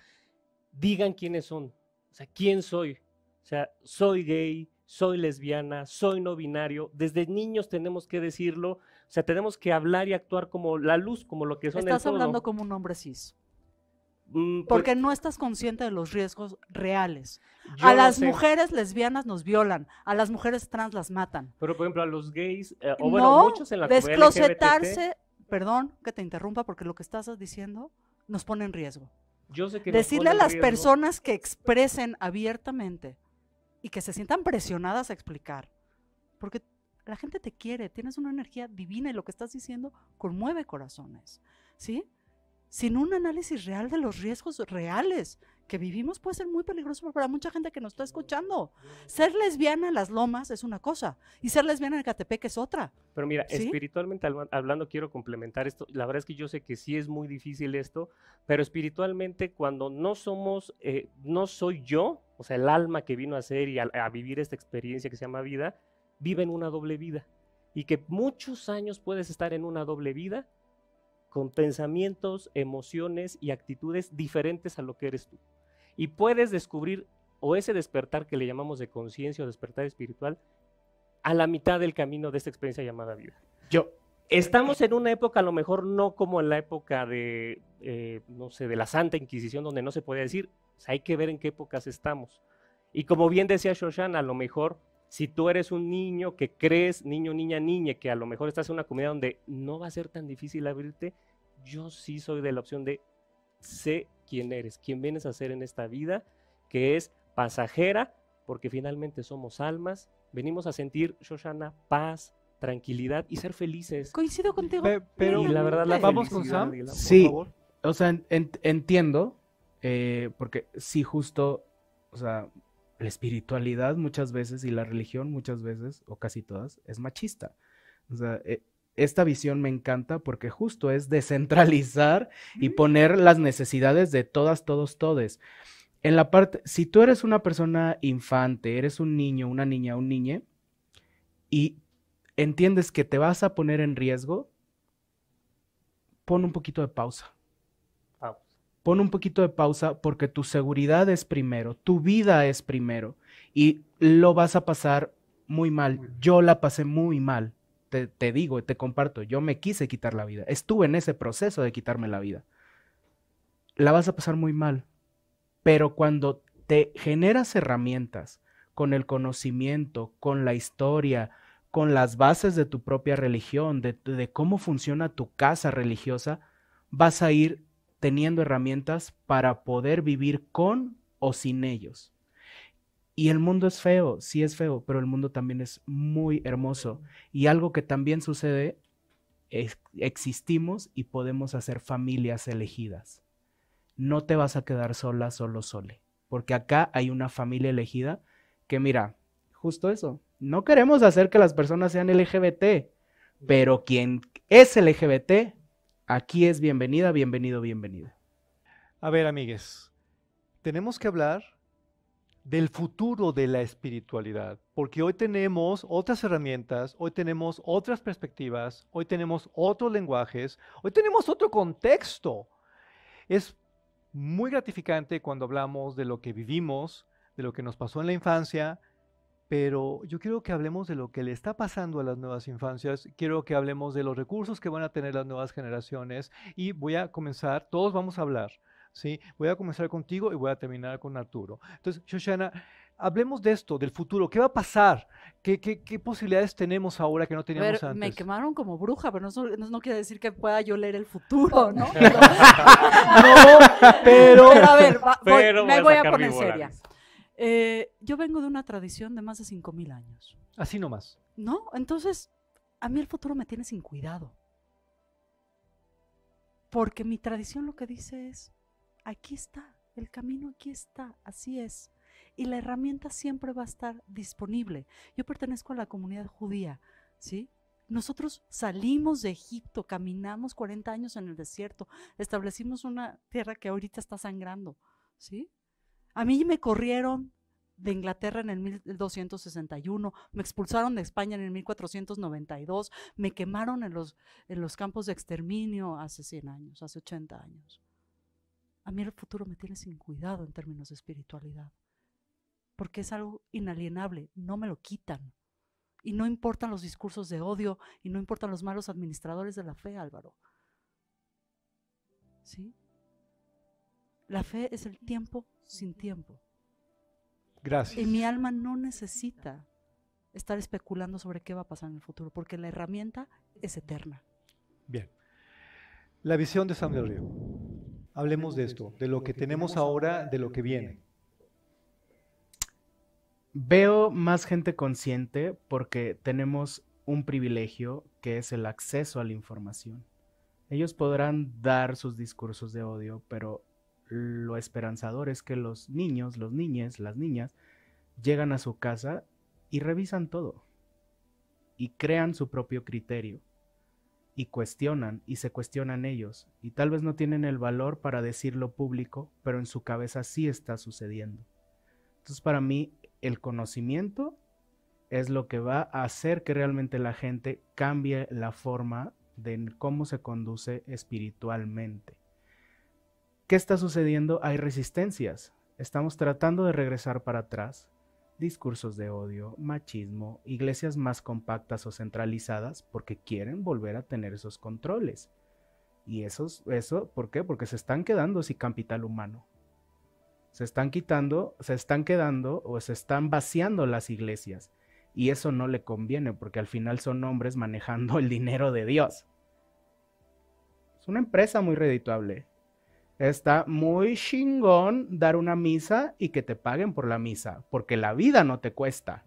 Digan quiénes son, o sea, quién soy. O sea, soy gay, soy lesbiana, soy no binario. Desde niños tenemos que decirlo, o sea, tenemos que hablar y actuar como la luz, como lo que son. Estás hablando
como un hombre cis. Mm, pues porque no estás consciente de los riesgos reales. a las mujeres lesbianas nos violan, a las mujeres trans las matan. Pero por ejemplo, a los gays, eh, o bueno, muchos en la desclosetarse, LGBT, perdón que te interrumpa porque lo que estás diciendo nos pone en riesgo. Yo sé que Decirle a las personas que expresen abiertamente y que se sientan presionadas a explicar, porque la gente te quiere, tienes una energía divina y lo que estás diciendo conmueve corazones, ¿sí? sin un análisis real de los riesgos reales que vivimos puede ser muy peligroso para mucha gente que nos está escuchando. Ser lesbiana en las lomas es una cosa y ser lesbiana en Catepec es otra.
Pero mira, espiritualmente hablando quiero complementar esto. La verdad es que yo sé que sí es muy difícil esto, pero espiritualmente cuando no somos, eh, no soy yo, o sea, el alma que vino a ser y a, a vivir esta experiencia que se llama vida, vive en una doble vida. Y que muchos años puedes estar en una doble vida con pensamientos, emociones y actitudes diferentes a lo que eres tú. Y puedes descubrir o ese despertar que le llamamos de conciencia o despertar espiritual a la mitad del camino de esta experiencia llamada vida.
Yo. Estamos
en una época, a lo mejor no como en la época de, eh, no sé, de la Santa Inquisición, donde no se podía decir, pues, hay que ver en qué épocas estamos. Y como bien decía Shoshana, a lo mejor si tú eres un niño que crees, niño, niña, niña, que a lo mejor estás en una comunidad donde no va a ser tan difícil abrirte, yo sí soy de la opción de sé quién eres, quién vienes a ser en esta vida, que es pasajera, porque finalmente somos almas, venimos a sentir, Shoshana, paz, tranquilidad y ser felices. Coincido contigo. pero y la verdad, la vamos con Sam. sí,
o sea, entiendo, eh, porque sí, justo, o sea, la espiritualidad muchas veces y la religión muchas veces, o casi todas, es machista. E, esta visión me encanta porque justo es descentralizar y mm. poner las necesidades de todas, todos, todes. En la parte, si tú eres una persona infante, eres un niño, una niña, un niñe, y entiendes que te vas a poner en riesgo, pon un poquito de pausa pon un poquito de pausa porque tu seguridad es primero, tu vida es primero y lo vas a pasar muy mal. Yo la pasé muy mal, te, te digo, te comparto, yo me quise quitar la vida, estuve en ese proceso de quitarme la vida. La vas a pasar muy mal, pero cuando te generas herramientas con el conocimiento, con la historia, con las bases de tu propia religión, de, de, cómo funciona tu casa religiosa, vas a ir teniendo herramientas para poder vivir con o sin ellos. Y el mundo es feo, sí es feo, pero el mundo también es muy hermoso. Y algo que también sucede es existimos y podemos hacer familias elegidas. No te vas a quedar sola, solo sole, porque acá hay una familia elegida que mira, justo eso. No queremos hacer que las personas sean LGBT, pero quien es LGBT Aquí es bienvenida, bienvenido, bienvenida.
A ver, amigues, tenemos que hablar del futuro de la espiritualidad, porque hoy tenemos otras herramientas, hoy tenemos otras perspectivas, hoy tenemos otros lenguajes, hoy tenemos otro contexto. Es muy gratificante cuando hablamos de lo que vivimos, de lo que nos pasó en la infancia, pero yo quiero que hablemos de lo que le está pasando a las nuevas infancias, quiero que hablemos de los recursos que van a tener las nuevas generaciones y voy a comenzar, todos vamos a hablar, ¿sí? Voy a comenzar contigo y voy a terminar con Arturo. Entonces, Shoshana, hablemos de esto, del futuro, ¿qué va a pasar? ¿Qué, posibilidades tenemos ahora que no teníamos antes? Me
quemaron como bruja, pero no, no, quiere decir que pueda yo leer el futuro, ¿no? no, pero... a ver, me voy a, poner seria. Eh, yo vengo de una tradición de más de 5.000 años. Así nomás. No, entonces a mí el futuro me tiene sin cuidado. Porque mi tradición lo que dice es, aquí está, el camino aquí está, así es. Y la herramienta siempre va a estar disponible. Yo pertenezco a la comunidad judía, ¿sí? Nosotros salimos de Egipto, caminamos 40 años en el desierto, establecimos una tierra que ahorita está sangrando, ¿sí? A mí me corrieron de Inglaterra en el 1261, me expulsaron de España en el 1492, me quemaron en los, campos de exterminio hace 100 años, hace 80 años. A mí el futuro me tiene sin cuidado en términos de espiritualidad, porque es algo inalienable, no me lo quitan. Y no importan los discursos de odio y no importan los malos administradores de la fe, Álvaro. ¿Sí? La fe es el tiempo sin tiempo. Gracias. Y mi alma no necesita estar especulando sobre qué va a pasar en el futuro, porque la herramienta es eterna.
Bien. La visión de San del Río. Hablemos de esto, de lo que tenemos ahora, de lo que viene.
Veo más gente consciente porque tenemos un privilegio que es el acceso a la información. Ellos podrán dar sus discursos de odio, pero lo esperanzador es que los niños, los niñes, las niñas, llegan a su casa y revisan todo. Y crean su propio criterio. Y cuestionan, y se cuestionan ellos. Y tal vez no tienen el valor para decirlo público, pero en su cabeza sí está sucediendo. Entonces para mí el conocimiento es lo que va a hacer que realmente la gente cambie la forma de cómo se conduce espiritualmente. ¿Qué está sucediendo? Hay resistencias. Estamos tratando de regresar para atrás. Discursos de odio, machismo, iglesias más compactas o centralizadas porque quieren volver a tener esos controles. Y eso, ¿por qué? Porque se están quedando sin capital humano. Se están quitando, se están quedando o se están vaciando las iglesias. Y eso no le conviene porque al final son hombres manejando el dinero de Dios. Es una empresa muy redituable. Está muy chingón dar una misa y que te paguen por la misa, porque la vida no te cuesta,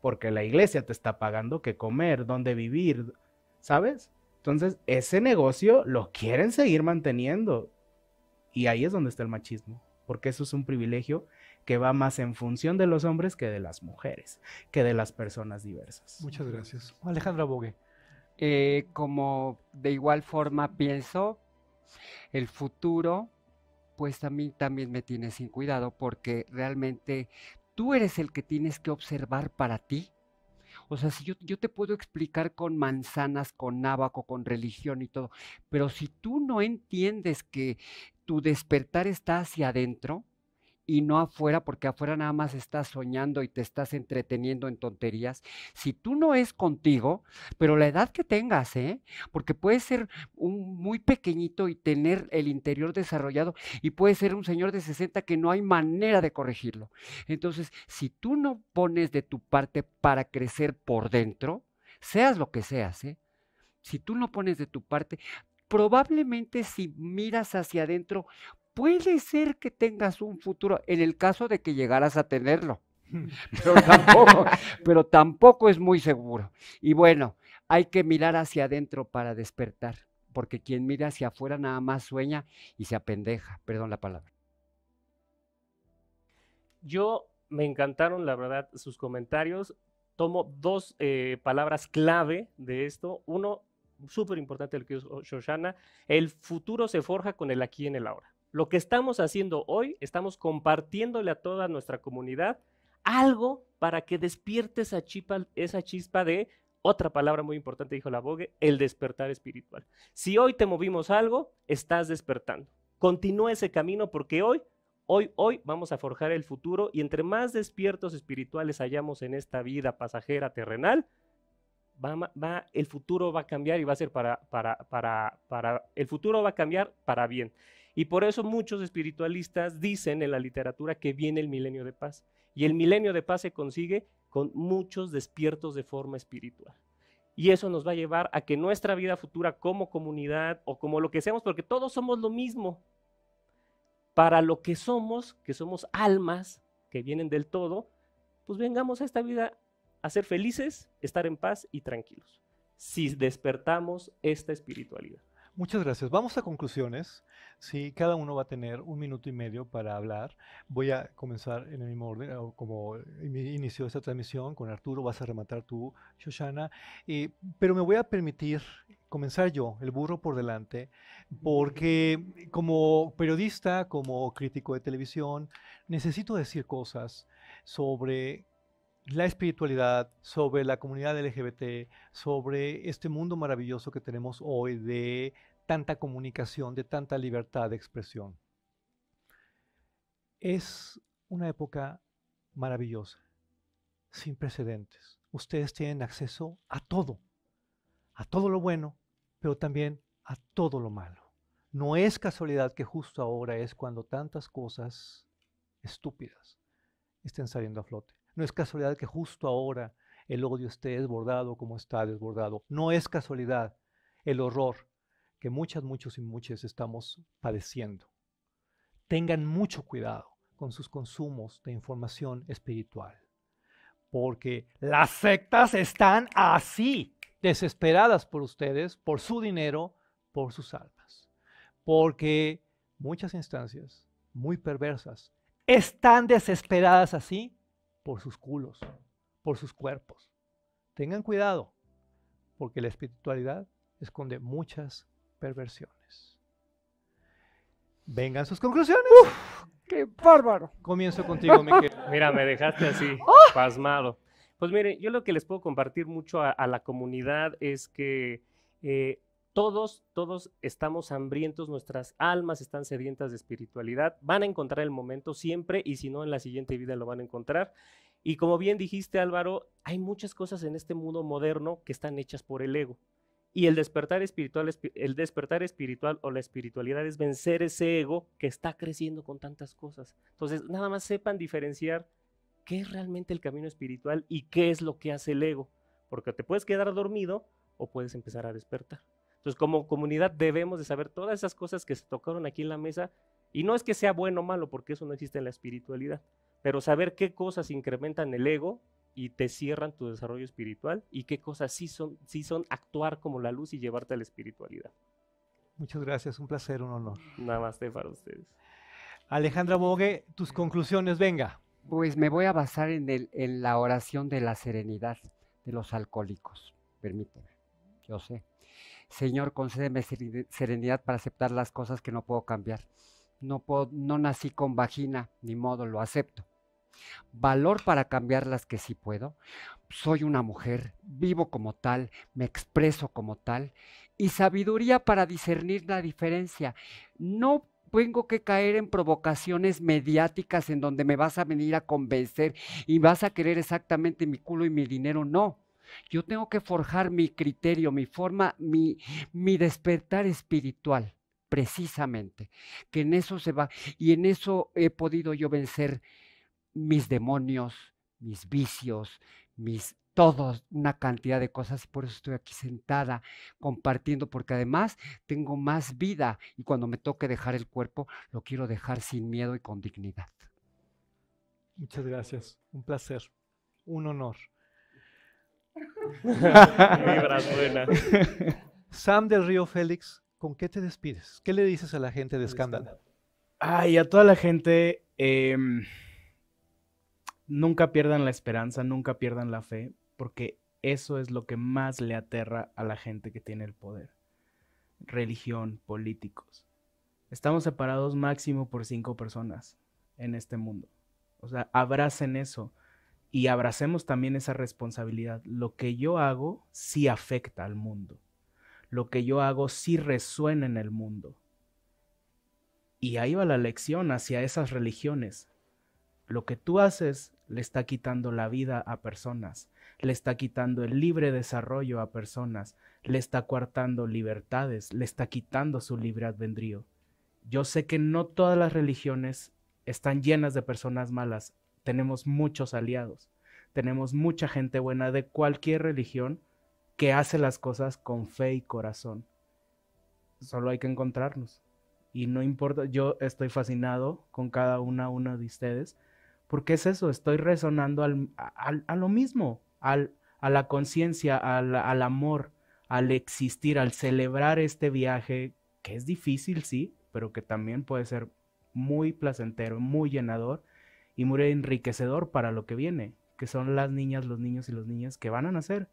porque la iglesia te está pagando qué comer, dónde vivir, ¿sabes? Entonces, ese negocio lo quieren seguir manteniendo. Y ahí es donde está el machismo, porque eso es un privilegio que va más en función de los hombres
que de las mujeres, que de las personas diversas. Muchas gracias. Alejandra Bogue. Eh, como de igual forma pienso, el futuro pues a mí también me tienes sin cuidado porque realmente tú eres el que tienes que observar para ti. O sea, si yo, yo, te puedo explicar con manzanas, con nábaco, con religión y todo, pero si tú no entiendes que tu despertar está hacia adentro, y no afuera, porque afuera nada más estás soñando y te estás entreteniendo en tonterías. Si tú no es contigo, pero la edad que tengas, ¿eh? porque puede ser un muy pequeñito y tener el interior desarrollado y puede ser un señor de 60 que no hay manera de corregirlo. Entonces, si tú no pones de tu parte para crecer por dentro, seas lo que seas, ¿eh? si tú no pones de tu parte, probablemente si miras hacia adentro puede ser que tengas un futuro en el caso de que llegaras a tenerlo. Mm. Pero tampoco, es muy seguro. Y bueno, hay que mirar hacia adentro para despertar, porque quien mira hacia afuera nada más sueña y se apendeja, perdón la palabra.
Yo me encantaron, la verdad, sus comentarios. Tomo dos eh, palabras clave de esto. Uno, súper importante, el que es Shoshana, el futuro se forja con el aquí en el ahora. Lo que estamos haciendo hoy, estamos compartiéndole a toda nuestra comunidad algo para que despierte esa chispa, esa chispa de otra palabra muy importante, dijo la Bogue, el despertar espiritual. Si hoy te movimos algo, estás despertando. Continúa ese camino porque hoy, hoy, hoy vamos a forjar el futuro y entre más despiertos espirituales hayamos en esta vida pasajera terrenal, Va, va, el futuro va a cambiar y va a ser para, para, para, para, el futuro va a cambiar para bien. Y por eso muchos espiritualistas dicen en la literatura que viene el milenio de paz. Y el milenio de paz se consigue con muchos despiertos de forma espiritual. Y eso nos va a llevar a que nuestra vida futura como comunidad o como lo que seamos, porque todos somos lo mismo, para lo que somos, que somos almas que vienen del todo, pues vengamos a esta vida a ser felices, estar en paz y tranquilos, si
despertamos esta espiritualidad. Muchas gracias. Vamos a conclusiones. Sí, cada uno va a tener un minuto y medio para hablar. Voy a comenzar en el mismo orden, como inició esta transmisión, con Arturo, vas a rematar tú, Shoshana. Eh, pero me voy a permitir comenzar yo, el burro por delante, porque como periodista, como crítico de televisión, necesito decir cosas sobre la espiritualidad, sobre la comunidad LGBT, sobre este mundo maravilloso que tenemos hoy de tanta comunicación, de tanta libertad de expresión. Es una época maravillosa, sin precedentes. Ustedes tienen acceso a todo, a todo lo bueno, pero también a todo lo malo. No es casualidad que justo ahora es cuando tantas cosas estúpidas estén saliendo a flote. No es casualidad que justo ahora el odio esté desbordado como está desbordado. No es casualidad el horror que muchas, muchos y muchas estamos padeciendo. Tengan mucho cuidado con sus consumos de información espiritual, porque las sectas están así, desesperadas por ustedes, por su dinero, por sus almas, porque muchas instancias muy perversas están desesperadas así por sus culos, por sus cuerpos. Tengan cuidado, porque la espiritualidad esconde muchas perversiones. Vengan sus conclusiones. Uf, ¡Qué bárbaro! Comienzo contigo, Miguel. Mira, me dejaste así,
¡Ah! pasmado. Pues miren, yo lo que les puedo compartir mucho a, la comunidad es que eh, todos, todos estamos hambrientos, nuestras almas están sedientas de espiritualidad. Van a encontrar el momento siempre y si no, en la siguiente vida lo van a encontrar. Y como bien dijiste Álvaro, hay muchas cosas en este mundo moderno que están hechas por el ego. Y el despertar espiritual, el despertar espiritual o la espiritualidad es vencer ese ego que está creciendo con tantas cosas. Entonces, nada más sepan diferenciar qué es realmente el camino espiritual y qué es lo que hace el ego, porque te puedes quedar dormido o puedes empezar a despertar. Entonces, como comunidad debemos de saber todas esas cosas que se tocaron aquí en la mesa, y no es que sea bueno o malo, porque eso no existe en la espiritualidad, pero saber qué cosas incrementan el ego y te cierran tu desarrollo espiritual y qué cosas sí son, son actuar como la luz y llevarte a la espiritualidad.
Muchas gracias, un placer, un honor.
Nada más para
ustedes. Alejandra Bogue, tus conclusiones, venga. Pues me voy a basar en, el, en la oración de la serenidad de los alcohólicos, permíteme, yo sé. Señor, concédeme serenidad para aceptar las cosas que no puedo cambiar. No, no nací con vagina, ni modo, lo acepto. Valor para cambiar las que sí puedo. Soy una mujer, vivo como tal, me expreso como tal. Y sabiduría para discernir la diferencia. No tengo que caer en provocaciones mediáticas en donde me vas a venir a convencer y vas a querer exactamente mi culo y mi dinero. No, yo tengo que forjar mi criterio, mi forma, mi, despertar espiritual, precisamente. Que en eso se va. Y en eso he podido yo vencer mis demonios, mis vicios, mis todos una cantidad de cosas y por eso estoy aquí sentada compartiendo, porque además tengo más vida y cuando me toque dejar el cuerpo, lo quiero dejar sin miedo y con dignidad. Muchas gracias, un placer, un honor.
Sam del Río Félix, ¿con qué te despides? ¿Qué le dices a la gente de Escándalo? Ay, a toda la gente, em, nunca pierdan
la esperanza, nunca pierdan la fe, porque eso es lo que más le aterra a la gente que tiene el poder. Religión, políticos. Estamos separados máximo por cinco personas en este mundo. O sea, abracen eso y abracemos también esa responsabilidad. Lo que yo hago sí afecta al mundo. Lo que yo hago sí resuena en el mundo. Y ahí va la lección hacia esas religiones. Lo que tú haces le está quitando la vida a personas, le está quitando el libre desarrollo a personas, le está coartando libertades, le está quitando su libre vendrío Yo sé que no todas las religiones están llenas de personas malas, tenemos muchos aliados, tenemos mucha gente buena de cualquier religión que hace las cosas con fe y corazón. Solo hay que encontrarnos. Y no importa, yo estoy fascinado con cada una, una de ustedes, porque es eso, estoy resonando a lo mismo, a la conciencia, al, al amor, al existir, al celebrar este viaje, que es difícil, sí, pero que también puede ser muy placentero, muy llenador y muy enriquecedor para lo que viene, que son las niñas, los niños y las niñas que van a nacer.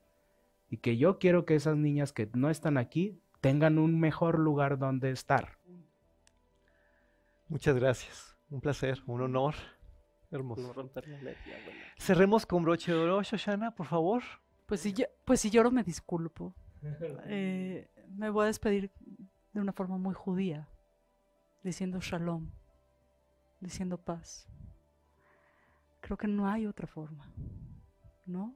Y que yo quiero que esas niñas que no están aquí tengan un mejor lugar donde estar.
Muchas gracias. Un placer, un honor. Hermoso.
Cerremos
con broche de oro, Shoshana, por favor. Pues si, yo, pues si lloro, me disculpo. Eh, me voy a despedir de una forma muy judía, diciendo shalom, diciendo paz. Creo que no hay otra forma, ¿no?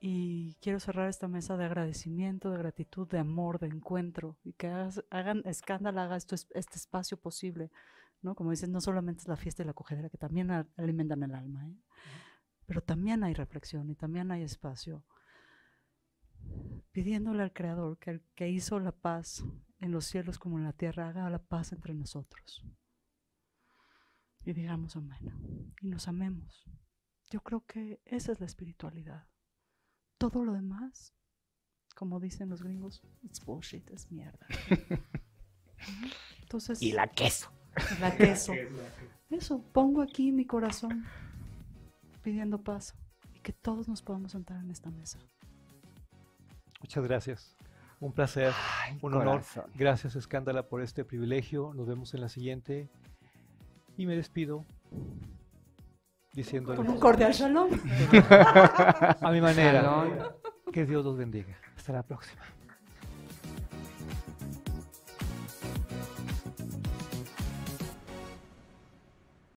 Y quiero cerrar esta mesa de agradecimiento, de gratitud, de amor, de encuentro, y que hagan escándalo, haga este espacio posible, ¿no? Como dices, no solamente es la fiesta y la cogedera, que también alimentan el alma, ¿eh? Pero también hay reflexión y también hay espacio. Pidiéndole al Creador que el que hizo la paz en los cielos como en la tierra haga la paz entre nosotros. Y digamos amén. y nos amemos. Yo creo que esa es la espiritualidad. Todo lo demás, como dicen los gringos, es bullshit, es mierda. Entonces, y la queso. la queso. Eso, pongo aquí mi corazón pidiendo paso y que todos nos podamos sentar en esta mesa.
Muchas gracias. Un placer, un honor. Gracias, Escándala, por este privilegio. Nos vemos en la siguiente. Y me despido diciendo... Con un cordial salón. a mi manera. Que Dios los bendiga. Hasta la próxima.